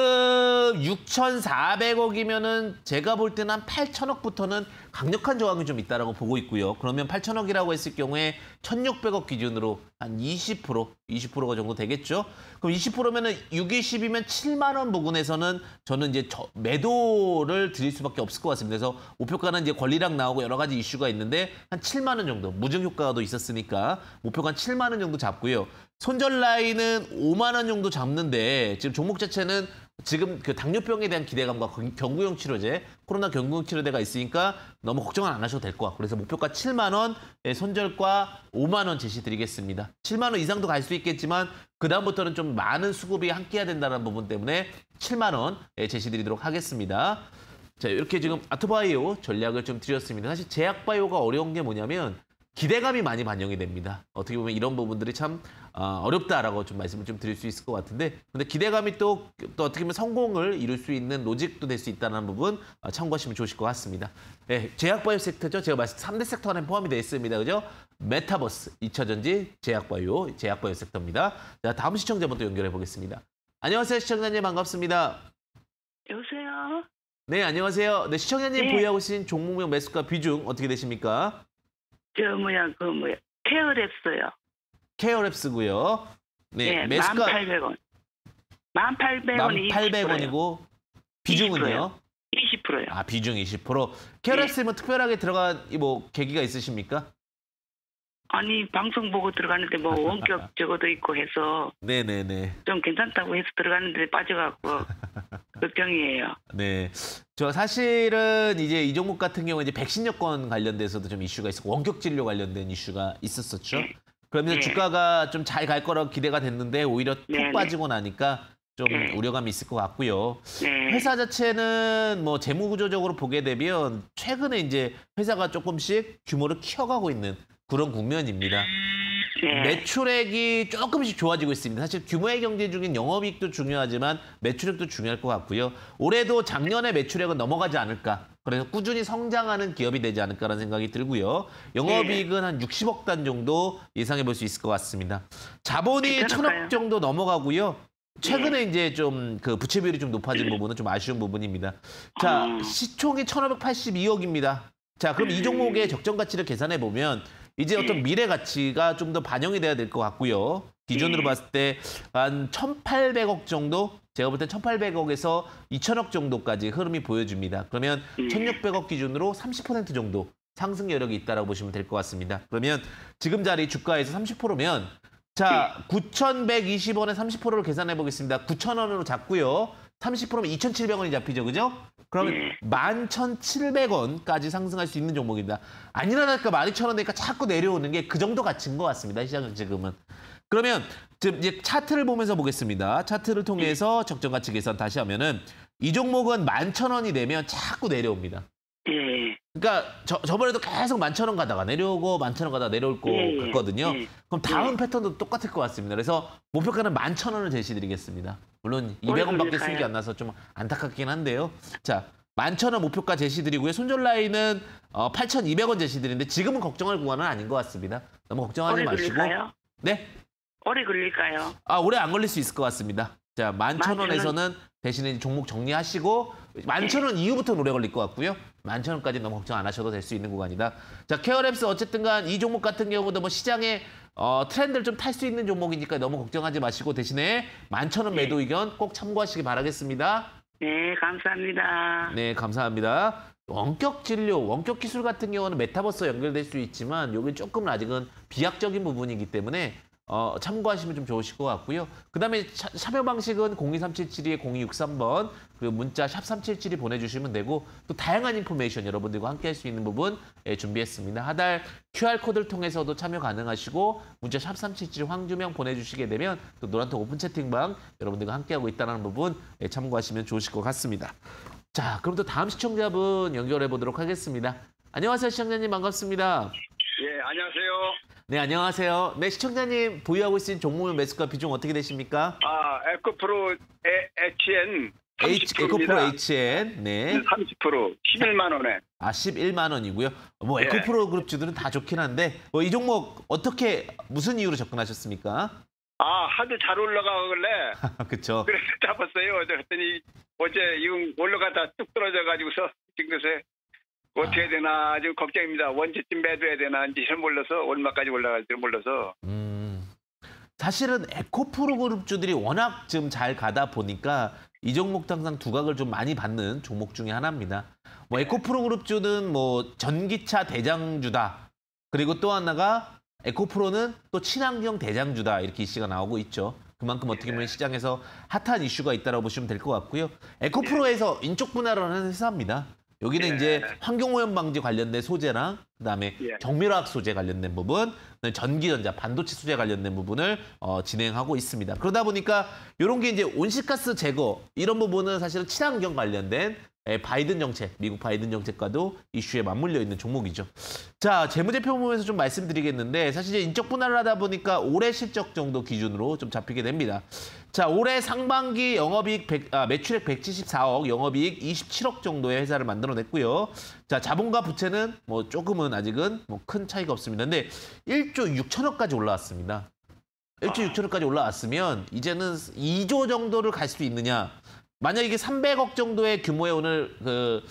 6,400억이면은 제가 볼 때는 한 8,000억부터는 강력한 저항이 좀 있다라고 보고 있고요. 그러면 8,000억이라고 했을 경우에 1,600억 기준으로 한 20%, 20%가 정도 되겠죠. 그럼 20%면은 620이면 7만 원 부근에서는 저는 이제 저, 매도를 드릴 수밖에 없을 것 같습니다. 그래서 목표가는 이제 권리랑 나오고 여러 가지 이슈가 있는데 한 7만 원 정도 무증 효과도 있었으니까 목표가 한 7만 원 정도 잡고요. 손절 라인은 5만 원 정도 잡는데 지금 종목 자체는 지금 그 당뇨병에 대한 기대감과 경구용 치료제, 코로나 경구용 치료제가 있으니까 너무 걱정은 안 하셔도 될 것 같고 그래서 목표가 7만 원의 예, 손절과 5만 원 제시드리겠습니다. 7만 원 이상도 갈 수 있겠지만 그 다음부터는 좀 많은 수급이 함께해야 된다는 부분 때문에 7만 원 예, 제시드리도록 하겠습니다. 자 이렇게 지금 아트바이오 전략을 좀 드렸습니다. 사실 제약바이오가 어려운 게 뭐냐면 기대감이 많이 반영이 됩니다. 어떻게 보면 이런 부분들이 참 아, 어렵다라고 좀 말씀을 좀 드릴 수 있을 것 같은데 근데 기대감이 또, 또 어떻게 보면 성공을 이룰 수 있는 로직도 될 수 있다는 부분 아, 참고하시면 좋으실 것 같습니다. 네, 제약바이오 섹터죠. 제가 말씀 3대 섹터 안에 포함이 되어 있습니다. 그죠? 메타버스, 2차전지, 제약바이오, 제약바이오 섹터입니다. 자, 다음 시청자부터 연결해 보겠습니다. 안녕하세요. 시청자님 반갑습니다. 여보세요? 네, 안녕하세요. 네, 시청자님 네. 보유하고 계신 종목명 매수가 비중 어떻게 되십니까? 저 그 뭐야 그 뭐야 케어랩스요. 케어랩스고요. 네, 네 매수가 1,800원. 1,800원이 1,800원이고 비중은요? 20%요. 20%요. 아 비중 20%. 케어랩스는 네. 예. 뭐 특별하게 들어간 뭐 계기가 있으십니까? 아니 방송 보고 들어갔는데뭐 원격 적어도 있고 해서 네네네 좀 괜찮다고 해서 들어갔는데 빠져갖고 걱정이에요. 네. 저 사실은 이제 이종국 같은 경우 이제 백신 여권 관련돼서도 좀 이슈가 있었고 원격 진료 관련된 이슈가 있었었죠. 네. 그러면서 네. 주가가 좀 잘 갈 거라고 기대가 됐는데 오히려 푹 네, 네, 빠지고 나니까 좀 네. 우려감이 있을 것 같고요. 네. 회사 자체는 뭐 재무 구조적으로 보게 되면 최근에 이제 회사가 조금씩 규모를 키워가고 있는 그런 국면입니다. 네. 매출액이 조금씩 좋아지고 있습니다. 사실 규모의 경제 중인 영업이익도 중요하지만 매출액도 중요할 것 같고요. 올해도 작년에 매출액은 넘어가지 않을까. 그래서 꾸준히 성장하는 기업이 되지 않을까라는 생각이 들고요. 영업이익은 네. 한 60억 단 정도 예상해 볼 수 있을 것 같습니다. 자본이 1 천억 정도 넘어가고요. 최근에 네. 이제 좀 그 부채 비율이 좀 높아진 부분은 좀 아쉬운 부분입니다. 자, 음. 시총이 1 5 8 2억입니다 자, 그럼 이 종목의 적정 가치를 계산해 보면 이제 어떤 미래 가치가 좀 더 반영이 돼야 될 것 같고요. 기준으로 음. 봤을 때 한 1,800억 정도 제가 볼 때 1,800억에서 2,000억 정도까지 흐름이 보여집니다. 그러면 1,600억 음. 기준으로 30% 정도 상승 여력이 있다라고 보시면 될 것 같습니다. 그러면 지금 자리 주가에서 30%면 자 9,120원에 음. 30%를 계산해 보겠습니다. 9,000원으로 잡고요. 30%면 2,700원이 잡히죠. 그죠? 그러면 예. 11,700원까지 상승할 수 있는 종목입니다. 안 일어나니까 12,000원이니까 자꾸 내려오는 게 그 정도 가치인 것 같습니다. 시장은 지금은. 그러면 지금 이제 차트를 보면서 보겠습니다. 차트를 통해서 예. 적정 가치 계산 다시 하면은 이 종목은 11,000원이 되면 자꾸 내려옵니다. 그러니까 저, 저번에도 계속 만 천 원 가다가 내려오고 만 천 원 가다가 내려올 거 예, 예, 같거든요. 예, 그럼 다음 예. 패턴도 똑같을 것 같습니다. 그래서 목표가는 만 천 원을 제시드리겠습니다. 물론 200원밖에 수익이 안 나서 좀 안타깝긴 한데요. 자, 만천 원 목표가 제시드리고요. 손절 라인은 어, 8,200원 제시드리는데 지금은 걱정할 구간은 아닌 것 같습니다. 너무 걱정하지 마시고. 걸릴까요? 네. 오래 걸릴까요? 아, 오래 안 걸릴 수 있을 것 같습니다. 자, 만천 원에서는 대신에 종목 정리하시고 만천 원 이후부터 노래 걸릴 것 같고요. 만천 원까지 너무 걱정 안 하셔도 될 수 있는 구간이다. 자, 케어랩스 어쨌든 간이 종목 같은 경우도 뭐 시장에 어, 트렌드를 좀 탈 수 있는 종목이니까 너무 걱정하지 마시고 대신에 만천 원 매도 예. 의견 꼭 참고하시기 바라겠습니다. 네, 감사합니다. 네, 감사합니다. 원격 진료, 원격 기술 같은 경우는 메타버스와 연결될 수 있지만 여기 조금 아직은 비약적인 부분이기 때문에 어, 참고하시면 좀 좋으실 것 같고요. 그 다음에 참여 방식은 0 2 3 7 7 0263번 그리고 문자 샵3772 보내주시면 되고 또 다양한 인포메이션 여러분들과 함께 할 수 있는 부분 예, 준비했습니다. 하달 QR코드를 통해서도 참여 가능하시고 문자 샵 3772 황주명 보내주시게 되면 또 노란톡 오픈 채팅방 여러분들과 함께하고 있다는 부분 예, 참고하시면 좋으실 것 같습니다. 자 그럼 또 다음 시청자분 연결해 보도록 하겠습니다. 안녕하세요 시청자님 반갑습니다. 네, 안녕하세요. 네, 시청자님 보유하고 있신 종목의 매수가 비중 어떻게 되십니까? 아, 에코프로 에, HN 30%입니다. 에코프로 HN. 네. 30% 11만 원에. 아, 11만 원이고요. 뭐 네. 에코프로 그룹주들은 다 좋긴 한데 뭐 이 종목 어떻게 무슨 이유로 접근하셨습니까? 아, 하도 잘 올라가길래. 그렇죠. 그래서 잡았어요. 어제 그랬더니 어제 이거 올라가다 뚝 떨어져 가지고서 지금서 어떻게 해야 되나 지금 걱정입니다. 원지쯤 매도해야 되나 지잘 몰라서 얼마까지 올라갈지 몰라서. 음, 사실은 에코프로 그룹주들이 워낙 지금 잘 가다 보니까 이 종목 당상 두각을 좀 많이 받는 종목 중에 하나입니다. 뭐 에코프로 그룹주는 뭐 전기차 대장주다. 그리고 또 하나가 에코프로는 또 친환경 대장주다 이렇게 이슈가 나오고 있죠. 그만큼 어떻게 보면 예. 시장에서 핫한 이슈가 있다고 보시면 될 것 같고요. 에코프로에서 예. 인적 분할을 하는 회사입니다. 여기는 예. 이제 환경오염 방지 관련된 소재랑 그다음에 예. 정밀화학 소재 관련된 부분, 전기전자, 반도체 소재 관련된 부분을 어, 진행하고 있습니다. 그러다 보니까 이런 게 이제 온실가스 제거 이런 부분은 사실은 친환경 관련된 예, 바이든 정책, 미국 바이든 정책과도 이슈에 맞물려 있는 종목이죠. 자, 재무제표 보면서 좀 말씀드리겠는데 사실 이제 인적 분할을 하다 보니까 올해 실적 정도 기준으로 좀 잡히게 됩니다. 자, 올해 상반기 영업이익 100, 아, 매출액 174억, 영업이익 27억 정도의 회사를 만들어냈고요. 자, 자본과 부채는 뭐 조금은 아직은 뭐 큰 차이가 없습니다. 근데 1조 6천억까지 올라왔습니다. 1조 6천억까지 올라왔으면 이제는 2조 정도를 갈 수도 있느냐. 만약 이게 300억 정도의 규모의 오늘 그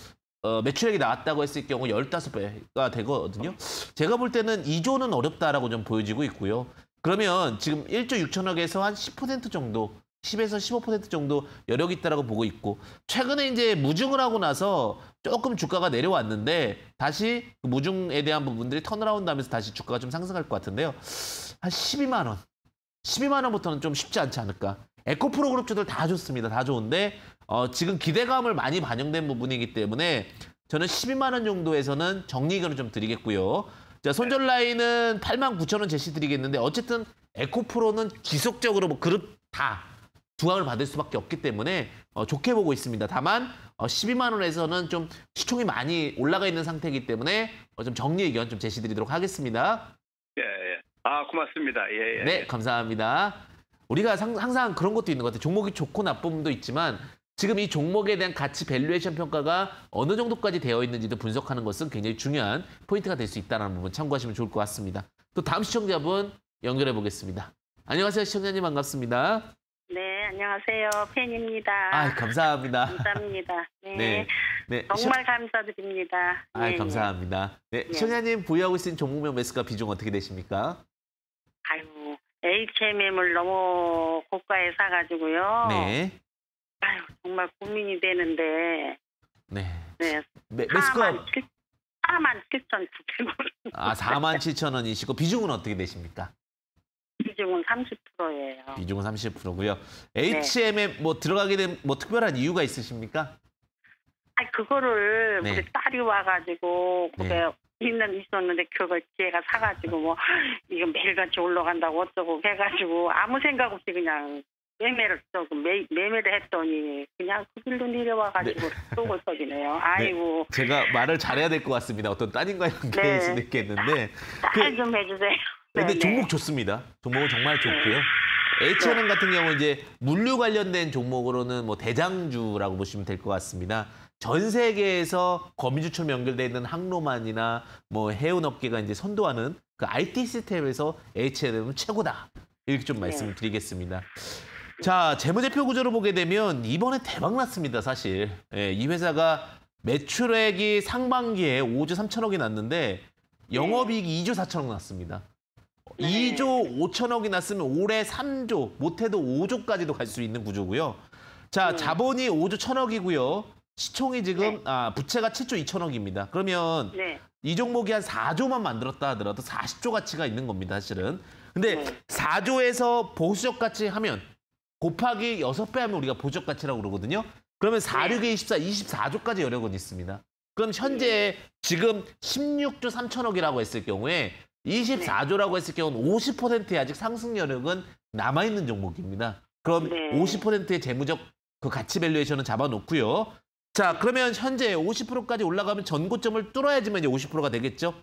어, 매출액이 나왔다고 했을 경우 15배가 되거든요. 제가 볼 때는 2조는 어렵다라고 좀 보여지고 있고요. 그러면 지금 1조 6천억에서 한 10% 정도 10에서 15% 정도 여력 이 있다라고 보고 있고 최근에 이제 무중을 하고 나서 조금 주가가 내려왔는데 다시 그 무중에 대한 부분들이 턴어라운드 하면서 다시 주가가 좀 상승할 것 같은데요. 한 12만 원. 12만 원부터는 좀 쉽지 않지 않을까. 에코프로 그룹주들 다 좋습니다. 다 좋은데 어, 지금 기대감을 많이 반영된 부분이기 때문에 저는 12만 원 정도에서는 정리 의견을 좀 드리겠고요. 자, 손절 네. 라인은 8만 9천 원 제시 드리겠는데 어쨌든 에코프로는 지속적으로 뭐 그룹 다부각을 받을 수밖에 없기 때문에 어, 좋게 보고 있습니다. 다만 어, 12만 원에서는 좀 시총이 많이 올라가 있는 상태이기 때문에 어, 좀 정리 의견 좀 제시드리도록 하겠습니다. 예, 예. 아 고맙습니다. 예, 예. 네, 감사합니다. 우리가 상, 항상 그런 것도 있는 것 같아요. 종목이 좋고 나쁨도 있지만 지금 이 종목에 대한 가치 밸류에이션 평가가 어느 정도까지 되어 있는지도 분석하는 것은 굉장히 중요한 포인트가 될 수 있다는 부분 참고하시면 좋을 것 같습니다. 또 다음 시청자분 연결해 보겠습니다. 안녕하세요. 시청자님 반갑습니다. 네, 안녕하세요. 팬입니다. 아, 감사합니다. 감사합니다. 네. 네. 네. 정말 감사드립니다. 아, 네, 네. 감사합니다. 네. 네. 시청자님 보유하고 있신 종목명 매수가 비중 어떻게 되십니까? 아유, HMM을 너무 고가에 사가지고요. 네. 아유, 정말 고민이 되는데. 네. 네. 메 매스컵. 4만 7,900원. 아, 4만 7천원이시고 비중은 어떻게 되십니까? 비중은 30%예요. 비중은 30%고요. h m m 네. 뭐 들어가게 된 뭐 특별한 이유가 있으십니까? 아, 그거를 네. 우리 딸이 와가지고 그게 네. 있는 있었는데 그걸 지혜가 사가지고 뭐 아. 이거 매일같이 올라간다고 어쩌고 해가지고 아무 생각 없이 그냥 매매를 또 그 매, 매매를 했더니 그냥 그 길로 내려와가지고 네. 쏘고 썩이네요. 네. 아이고. 네. 제가 말을 잘해야 될 것 같습니다. 어떤 따님과 연결될 네. 수도 있겠는데. 잘좀 그, 해주세요. 네, 근데 네네. 네. 종목 좋습니다. 종목은 정말 좋고요. H&M 네. H&M 같은 경우 는 이제 물류 관련된 종목으로는 뭐 대장주라고 보시면 될 것 같습니다. 전 세계에서 거미주처럼 연결되어 있는 항로만이나 뭐 해운업계가 이제 선도하는 그 IT 시스템에서 H&M은 최고다. 이렇게 좀 말씀을 드리겠습니다. 자, 재무제표 구조를 보게 되면 이번에 대박 났습니다, 사실. 예, 이 회사가 매출액이 상반기에 5조 3천억이 났는데 영업이익이 2조 4천억 났습니다. 네. 2조 5천억이 났으면 올해 3조, 못해도 5조까지도 갈 수 있는 구조고요. 자, 음. 자본이 5조 1천억이고요. 시총이 지금 네. 아, 부채가 7조 2천억입니다. 그러면 네. 이 종목이 한 4조만 만들었다 하더라도 40조 가치가 있는 겁니다, 사실은. 근데 네. 4조에서 보수적 가치 하면 곱하기 6배 하면 우리가 보적 가치라고 그러거든요. 그러면 4, 6에 24, 24조까지 여력은 있습니다. 그럼 현재 지금 16조 3천억이라고 했을 경우에 24조라고 했을 경우는 50%의 아직 상승 여력은 남아있는 종목입니다. 그럼 네. 50%의 재무적 그 가치 밸류에이션은 잡아놓고요. 자, 그러면 현재 50%까지 올라가면 전고점을 뚫어야지만 이제 50%가 되겠죠?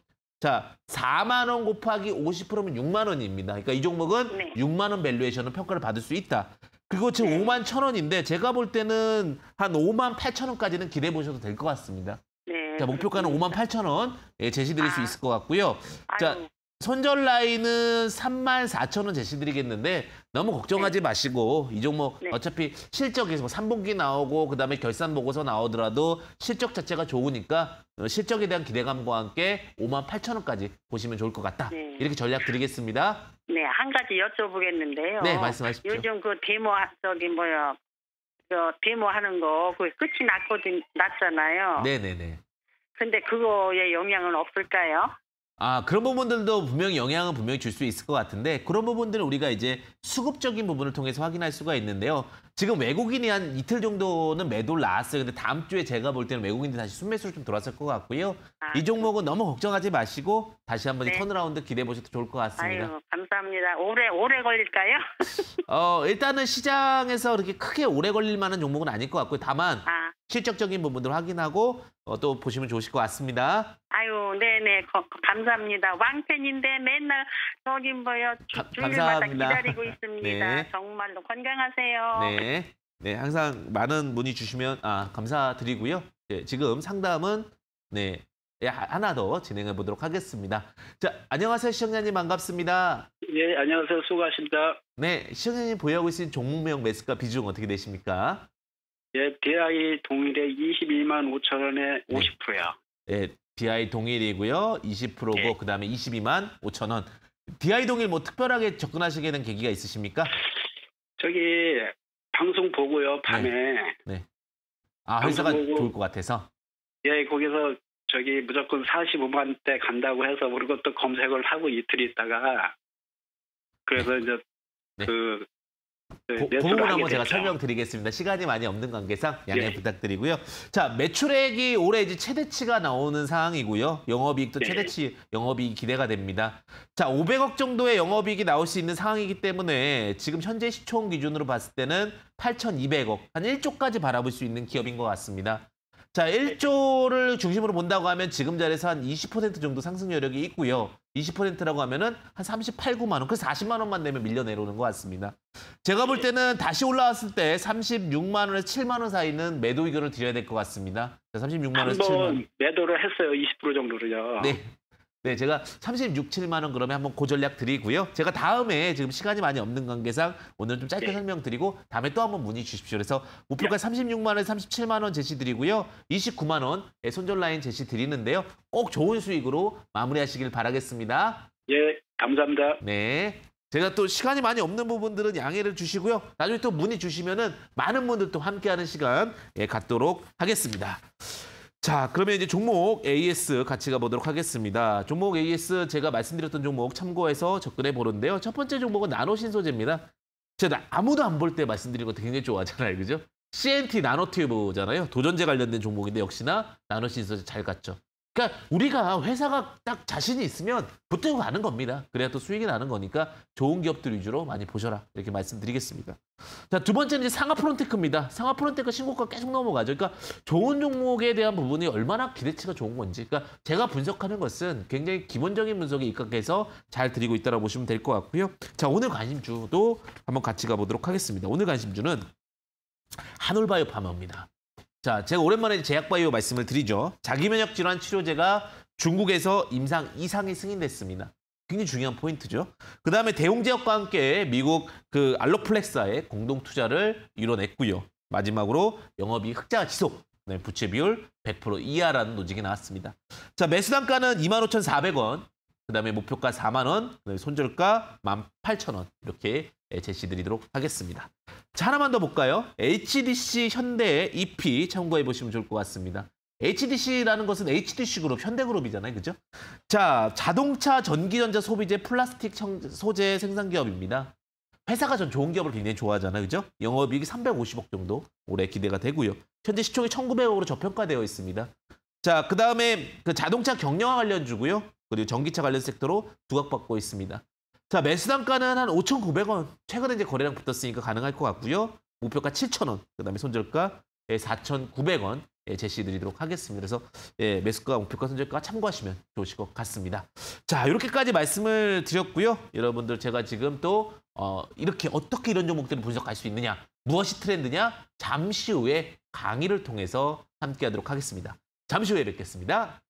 자, 4만 원 곱하기 50%면 6만 원입니다. 그러니까 이 종목은 네. 6만 원 밸류에이션은 평가를 받을 수 있다. 그리고 지금 네. 5만 천 원인데 제가 볼 때는 한 5만 8천 원까지는 기대해 보셔도 될 것 같습니다. 네, 자, 목표가는 그렇습니다. 5만 8천 원 예, 제시드릴 아, 수 있을 것 같고요. 아유, 자, 손절 라인은 3만 4천 원 제시드리겠는데 너무 걱정하지 네. 마시고 이 종목 네. 어차피 실적에서 뭐 3분기 나오고 그다음에 결산 보고서 나오더라도 실적 자체가 좋으니까 어, 실적에 대한 기대감과 함께 5만 8천 원까지 보시면 좋을 것 같다. 네. 이렇게 전략 드리겠습니다. 네, 한 가지 여쭤보겠는데요. 네, 말씀하십시오. 요즘 그 데모 저기 뭐야 저 데모 하는 거 그 끝이 났거든 났잖아요. 네, 네, 네. 근데 그거에 영향은 없을까요? 아 그런 부분들도 분명히 영향은 분명히 줄 수 있을 것 같은데 그런 부분들은 우리가 이제 수급적인 부분을 통해서 확인할 수가 있는데요. 지금 외국인이 한 이틀 정도는 매도를 나왔어요. 근데 다음 주에 제가 볼 때는 외국인들이 다시 순매수로 좀 돌아설 것 같고요. 아, 이 네. 종목은 너무 걱정하지 마시고 다시 한번 네. 턴어라운드 기대해 보셔도 좋을 것 같습니다. 아유, 감사합니다. 오래 오래 걸릴까요? 어, 일단은 시장에서 그렇게 크게 오래 걸릴 만한 종목은 아닐 것 같고요. 다만 아. 실적적인 부분들 확인하고 어, 또 보시면 좋으실 것 같습니다. 아유, 네네, 네. 거, 감사합니다. 왕팬인데 맨날 저기 뭐요 주, 가, 주일마다 기다리고 있습니다. 네. 정말로 건강하세요. 네. 때문에 네. 네, 항상 많은 문의 주시면 아, 감사드리고요. 네, 지금 상담은 네, 예, 하나 더 진행해 보도록 하겠습니다. 자, 안녕하세요, 시청자님 반갑습니다. 예, 안녕하세요. 수고하십니다. 네, 시청자님 보유하고 계신 종목명 매수가 비중 어떻게 되십니까? 예, DI 동일에 22만 5천 원에 50%야. 네. 예, DI 동일이고요. 20%고 예. 그다음에 22만 5천 원. DI 동일 뭐 특별하게 접근하시게 된 계기가 있으십니까? 저기 방송 보고요 밤에. 네. 네. 아 회사가 보고, 좋을 것 같아서. 예, 거기서 저기 무조건 45만 대 간다고 해서 그리고 또 검색을 하고 이틀 있다가 그래서 네. 이제 네. 그 네, 부분을 한번 제가 설명드리겠습니다. 시간이 많이 없는 관계상 양해 예. 부탁드리고요. 자, 매출액이 올해 이제 최대치가 나오는 상황이고요. 영업이익도 네. 최대치 영업이익 기대가 됩니다. 자, 500억 정도의 영업이익이 나올 수 있는 상황이기 때문에 지금 현재 시총 기준으로 봤을 때는 8,200억, 한 1조까지 바라볼 수 있는 기업인 것 같습니다. 자, 1조를 중심으로 본다고 하면 지금 자리에서 한 20% 정도 상승 여력이 있고요. 20%라고 하면은 한 38, 9만 원, 그래서 40만 원만 내면 밀려 내려오는 것 같습니다. 제가 볼 때는 다시 올라왔을 때 36만 원에서 7만 원 사이는 매도 의견을 드려야 될 것 같습니다. 36만 원에서 7만 원. 매도를 했어요. 20% 정도를요. 네. 네, 제가 36, 7만 원 그러면 한번 고전략 드리고요. 제가 다음에 지금 시간이 많이 없는 관계상 오늘 좀 짧게 네. 설명드리고 다음에 또 한번 문의 주십시오. 그래서 목표가 36만 원, 37만 원 제시 드리고요. 29만 원의 손절 라인 제시 드리는데요. 꼭 좋은 수익으로 마무리하시길 바라겠습니다. 예, 감사합니다. 네. 제가 또 시간이 많이 없는 부분들은 양해를 주시고요. 나중에 또 문의 주시면은 많은 분들 도 함께하는 시간 예, 갖도록 하겠습니다. 자, 그러면 이제 종목 AS 같이 가보도록 하겠습니다. 종목 AS 제가 말씀드렸던 종목 참고해서 접근해 보는데요. 첫 번째 종목은 나노신소재입니다. 제가 아무도 안 볼 때말씀드리 것도 굉장히 좋아하잖아요. 그죠? CNT 나노튜브잖아요. 도전제 관련된 종목인데 역시나 나노신소재 잘 갔죠. 그러니까 우리가 회사가 딱 자신이 있으면 붙들고 가는 겁니다. 그래야 또 수익이 나는 거니까 좋은 기업들 위주로 많이 보셔라 이렇게 말씀드리겠습니다. 자두 번째는 이제 상하 프론테크입니다. 상하 프론테크 신고가 계속 넘어가죠. 그러니까 좋은 종목에 대한 부분이 얼마나 기대치가 좋은 건지. 그러니까 제가 분석하는 것은 굉장히 기본적인 분석에 입각해서 잘 드리고 있다고 보시면 될 것 같고요. 자 오늘 관심주도 한번 같이 가보도록 하겠습니다. 오늘 관심주는 한올바이오 파마입니다. 자, 제가 오랜만에 제약바이오 말씀을 드리죠. 자기면역 질환 치료제가 중국에서 임상 이상이 승인됐습니다. 굉장히 중요한 포인트죠. 그 다음에 대웅제약과 함께 미국 그 알로플렉사의 공동 투자를 이뤄냈고요. 마지막으로 영업이 흑자 지속, 네, 부채 비율 100% 이하라는 노직이 나왔습니다. 자, 매수 단가는 25,400원, 그 다음에 목표가 4만 원, 손절가 18,000원 이렇게 제시드리도록 하겠습니다. 자, 하나만 더 볼까요? HDC 현대의 EP 참고해 보시면 좋을 것 같습니다. HDC라는 것은 HDC그룹, 현대그룹이잖아요. 그죠? 자, 자동차, 전기전자, 소비재, 플라스틱 소재 생산기업입니다. 회사가 전 좋은 기업을 굉장히 좋아하잖아요. 그죠? 영업이익이 350억 정도 올해 기대가 되고요. 현재 시총이 1900억으로 저평가되어 있습니다. 자, 그다음에 그 자동차 경영화 관련 주고요. 그리고 전기차 관련 섹터로 부각받고 있습니다. 자 매수 단가는 한 5,900원 최근에 이제 거래량 붙었으니까 가능할 것 같고요. 목표가 7,000원 그다음에 손절가 4,900원 예, 예, 제시드리도록 하겠습니다. 그래서 예, 매수가 목표가 손절가 참고하시면 좋으실 것 같습니다. 자 이렇게까지 말씀을 드렸고요. 여러분들 제가 지금 또 어, 이렇게 어떻게 이런 종목들을 분석할 수 있느냐 무엇이 트렌드냐 잠시 후에 강의를 통해서 함께하도록 하겠습니다. 잠시 후에 뵙겠습니다.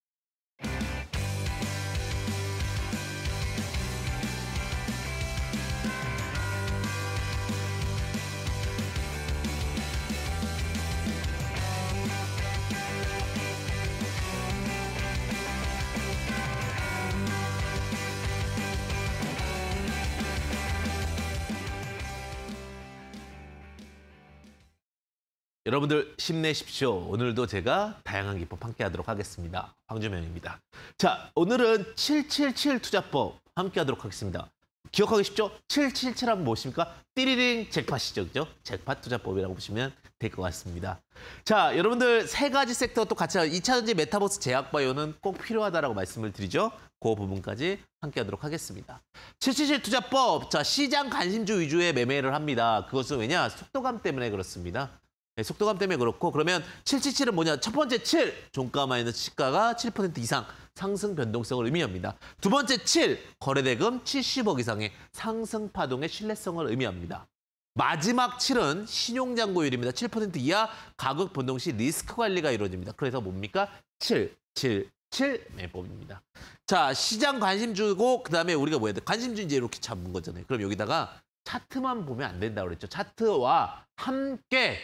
여러분들 힘내십시오. 오늘도 제가 다양한 기법 함께 하도록 하겠습니다. 황주명입니다. 자, 오늘은 777 투자법 함께 하도록 하겠습니다. 기억하기 쉽죠? 777 하면 무엇입니까? 띠리링 잭팟이죠. 그죠? 잭팟 투자법이라고 보시면 될 것 같습니다. 자, 여러분들 세 가지 섹터 도 같이 하 2차전지 메타버스 제약바이오는 꼭 필요하다라고 말씀을 드리죠. 그 부분까지 함께 하도록 하겠습니다. 777 투자법. 자, 시장 관심주 위주의 매매를 합니다. 그것은 왜냐? 속도감 때문에 그렇습니다. 네, 속도감 때문에 그렇고 그러면 777은 뭐냐? 첫 번째 7, 종가 마이너스 시가가 7% 이상 상승 변동성을 의미합니다. 두 번째 7, 거래대금 70억 이상의 상승 파동의 신뢰성을 의미합니다. 마지막 7은 신용장고율입니다. 7% 이하 가격 변동 시 리스크 관리가 이루어집니다. 그래서 뭡니까? 7, 7, 7 매법입니다. 자, 시장 관심 주고 그다음에 우리가 뭐 해야 돼? 관심주 이제 이렇게 잡은 거잖아요. 그럼 여기다가 차트만 보면 안 된다고 그랬죠. 차트와 함께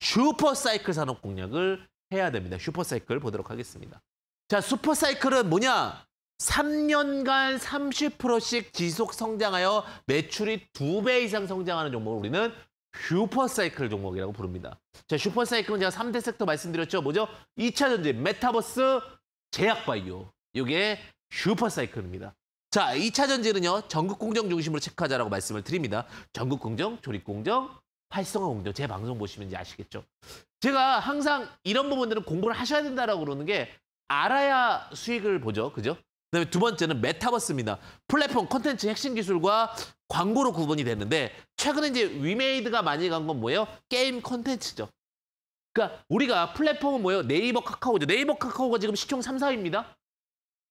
슈퍼사이클 산업 공략을 해야 됩니다. 슈퍼사이클 보도록 하겠습니다. 자, 슈퍼사이클은 뭐냐? 3년간 30%씩 지속 성장하여 매출이 2배 이상 성장하는 종목을 우리는 슈퍼사이클 종목이라고 부릅니다. 자, 슈퍼사이클은 제가 3대 섹터 말씀드렸죠. 뭐죠? 2차 전지, 메타버스, 제약바이오. 이게 슈퍼사이클입니다. 자, 2차 전지는요. 전국 공정 중심으로 체크하자라고 말씀을 드립니다. 전국 공정, 조립 공정, 활성화 공정제 방송 보시면 이제 아시겠죠. 제가 항상 이런 부분들은 공부를 하셔야 된다라고 그러는 게 알아야 수익을 보죠. 그죠? 그다음에 두 번째는 메타버스입니다. 플랫폼 컨텐츠 핵심 기술과 광고로 구분이 됐는데 최근에 이제 위메이드가 많이 간 건 뭐예요? 게임 컨텐츠죠 그러니까 우리가 플랫폼은 뭐예요? 네이버 카카오죠. 네이버 카카오가 지금 시총 3, 4입니다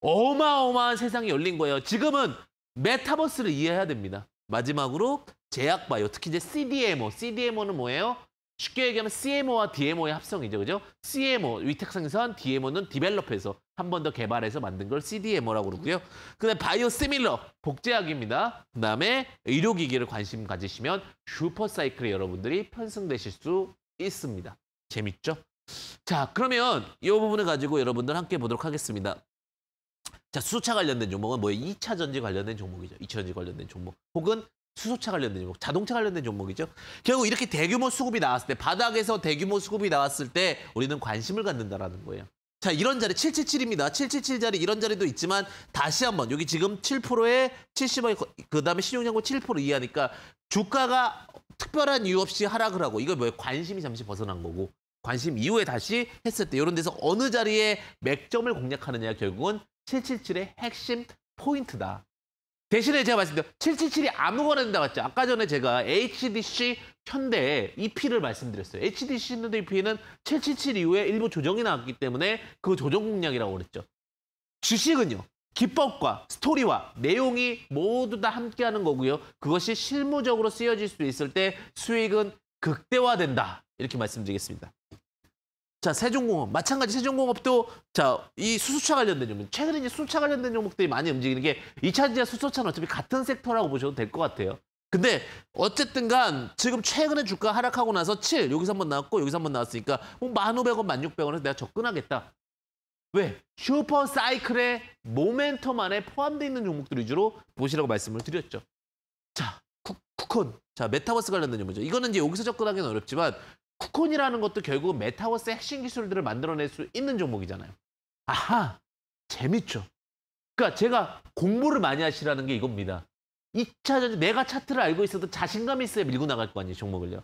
어마어마한 세상이 열린 거예요. 지금은 메타버스를 이해해야 됩니다. 마지막으로 제약바이오, 특히 이제 CDMO. CDMO는 뭐예요? 쉽게 얘기하면 CMO와 DMO의 합성이죠. 그죠? CMO, 위탁상선, DMO는 디벨롭해서 한 번 더 개발해서 만든 걸 CDMO라고 그러고요. 그 다음에 바이오 시밀러, 복제약입니다. 그 다음에 의료기기를 관심 가지시면 슈퍼사이클에 여러분들이 편승되실 수 있습니다. 재밌죠? 자, 그러면 이 부분을 가지고 여러분들 함께 보도록 하겠습니다. 자, 수소차 관련된 종목은 뭐예요? 2차 전지 관련된 종목이죠. 2차 전지 관련된 종목. 혹은 수소차 관련된 종목, 자동차 관련된 종목이죠. 결국 이렇게 대규모 수급이 나왔을 때, 바닥에서 대규모 수급이 나왔을 때 우리는 관심을 갖는다라는 거예요. 자, 이런 자리 777입니다. 777 자리 이런 자리도 있지만 다시 한번 여기 지금 7%에 70원 그다음에 신용장고 7% 이하니까 주가가 특별한 이유 없이 하락을 하고 이거 뭐예요? 관심이 잠시 벗어난 거고 관심 이후에 다시 했을 때 이런 데서 어느 자리에 맥점을 공략하느냐 결국은 777의 핵심 포인트다. 대신에 제가 말씀드린 777이 아무거나 된다고 했죠. 아까 전에 제가 HDC 현대 EP를 말씀드렸어요. HDC 현대 EP는 777 이후에 일부 조정이 나왔기 때문에 그 조정 공략이라고 그랬죠. 주식은요. 기법과 스토리와 내용이 모두 다 함께하는 거고요. 그것이 실무적으로 쓰여질 수 있을 때 수익은 극대화된다. 이렇게 말씀드리겠습니다. 자 세종공업 마찬가지 세종공업도 자 이 수소차 관련된 종목 최근에 이제 수소차 관련된 종목들이 많이 움직이는 게 2차 지자 수소차는 어차피 같은 섹터라고 보셔도 될 것 같아요. 근데 어쨌든 간 지금 최근에 주가 하락하고 나서 7 여기서 한번 나왔고 여기서 한번 나왔으니까 뭐 1,500원, 1,600원에서 내가 접근하겠다. 왜? 슈퍼 사이클의 모멘텀 안에 포함되어 있는 종목들 위주로 보시라고 말씀을 드렸죠. 자, 쿠, 쿠콘. 자, 메타버스 관련된 종목이죠. 이거는 이제 여기서 접근하기는 어렵지만 쿠콘이라는 것도 결국 메타버스의 핵심 기술들을 만들어낼 수 있는 종목이잖아요. 아하, 재밌죠. 그러니까 제가 공부를 많이 하시라는 게 이겁니다. 2차전지 내가 차트를 알고 있어도 자신감이 있어야 밀고 나갈 거 아니에요, 종목을요.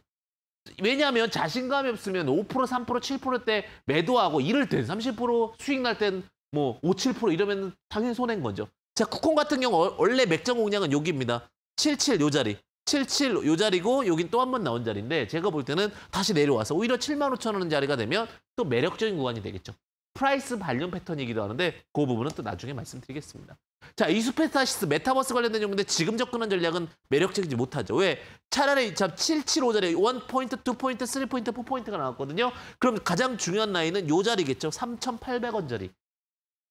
왜냐하면 자신감이 없으면 5%, 3%, 7%때 매도하고 이럴 땐30% 수익 날 땐 뭐 5, 7% 이러면 당연히 손해인 거죠. 자, 쿠콘 같은 경우 어, 원래 맥점 공략은 여기입니다. 77 요 자리. 77요 자리고 여긴 또 한 번 나온 자리인데 제가 볼 때는 다시 내려와서 오히려 7만 5천 원 자리가 되면 또 매력적인 구간이 되겠죠. 프라이스 발령 패턴이기도 하는데 그 부분은 또 나중에 말씀드리겠습니다. 자, 이수페타시스 메타버스 관련된 정보인데 지금 접근한 전략은 매력적이지 못하죠. 왜? 차라리 참 7, 7, 5자리 1포인트, 2포인트, 3포인트, 4포인트가 나왔거든요. 그럼 가장 중요한 라인은 요 자리겠죠. 3,800원 자리.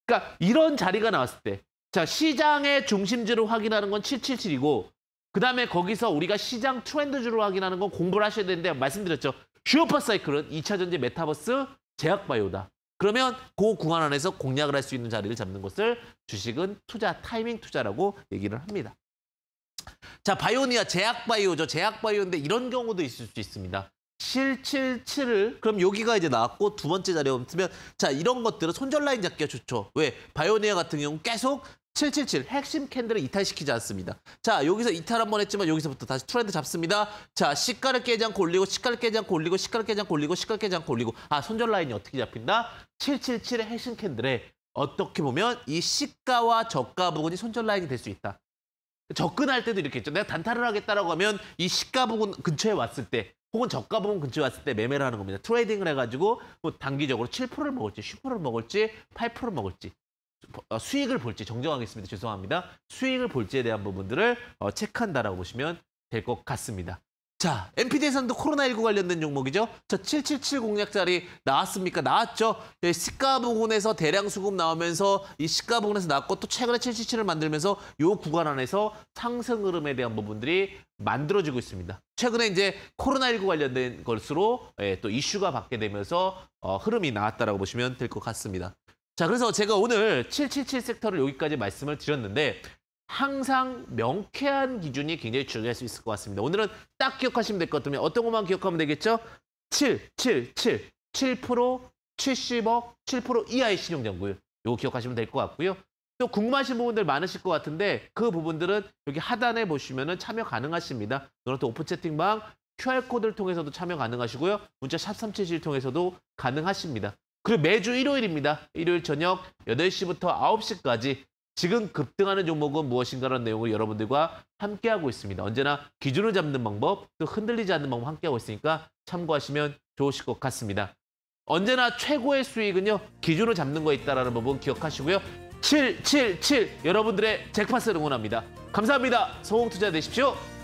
그러니까 이런 자리가 나왔을 때 자, 시장의 중심지를 확인하는 건 777이고 그다음에 거기서 우리가 시장 트렌드주로 확인하는 건 공부를 하셔야 되는데 말씀드렸죠. 슈퍼사이클은 2차 전지 메타버스 제약바이오다. 그러면 그 구간 안에서 공략을 할 수 있는 자리를 잡는 것을 주식은 투자, 타이밍 투자라고 얘기를 합니다. 자, 바이오니아 제약바이오죠. 제약바이오인데 이런 경우도 있을 수 있습니다. 777을 그럼 여기가 이제 나왔고 두 번째 자리에 없으면 자 이런 것들은 손절 라인 잡기가 좋죠. 왜? 바이오니아 같은 경우 계속 777 핵심 캔들을 이탈시키지 않습니다. 자 여기서 이탈 한 번 했지만 여기서부터 다시 트렌드 잡습니다. 자 시가를 깨지 않고 올리고 시가를 깨지 않고 올리고 시가를 깨지 않고 올리고 시가를 깨지 않고 올리고 아 손절 라인이 어떻게 잡힌다? 777의 핵심 캔들에 어떻게 보면 이 시가와 저가 부근이 손절 라인이 될 수 있다. 접근할 때도 이렇게 있죠. 내가 단타를 하겠다라고 하면 이 시가 부근 근처에 왔을 때 혹은 저가 부분 근처에 왔을 때 매매를 하는 겁니다. 트레이딩을 해가지고 뭐 단기적으로 7%를 먹을지 10%를 먹을지 8%를 먹을지 어, 수익을 볼지 정정하겠습니다. 죄송합니다. 수익을 볼지에 대한 부분들을 어, 체크한다라고 보시면 될 것 같습니다. 자, NPD에서도 코로나19 관련된 종목이죠. 저 777 공략자리 나왔습니까? 나왔죠. 네, 예, 시가 부근에서 대량 수급 나오면서 이 시가 부근에서 나왔고 또 최근에 777을 만들면서 요 구간 안에서 상승 흐름에 대한 부분들이 만들어지고 있습니다. 최근에 이제 코로나19 관련된 것으로 예, 또 이슈가 받게 되면서 어, 흐름이 나왔다라고 보시면 될 것 같습니다. 자, 그래서 제가 오늘 777 섹터를 여기까지 말씀을 드렸는데 항상 명쾌한 기준이 굉장히 중요할 수 있을 것 같습니다. 오늘은 딱 기억하시면 될 것 같으면 어떤 것만 기억하면 되겠죠? 7, 7, 7, 7% 70억, 7% 이하의 신용장구율. 이거 기억하시면 될 것 같고요. 또 궁금하신 부분들 많으실 것 같은데 그 부분들은 여기 하단에 보시면 은 참여 가능하십니다. 노란트 오픈 채팅방 QR코드를 통해서도 참여 가능하시고요. 문자 샵377 통해서도 가능하십니다. 그리고 매주 일요일입니다. 일요일 저녁 8시부터 9시까지 지금 급등하는 종목은 무엇인가라는 내용을 여러분들과 함께하고 있습니다. 언제나 기준을 잡는 방법, 또 흔들리지 않는 방법 함께하고 있으니까 참고하시면 좋으실 것 같습니다. 언제나 최고의 수익은요, 기준을 잡는 거에 있다는 부분 기억하시고요. 777 여러분들의 잭팟을 응원합니다. 감사합니다. 성공투자 되십시오.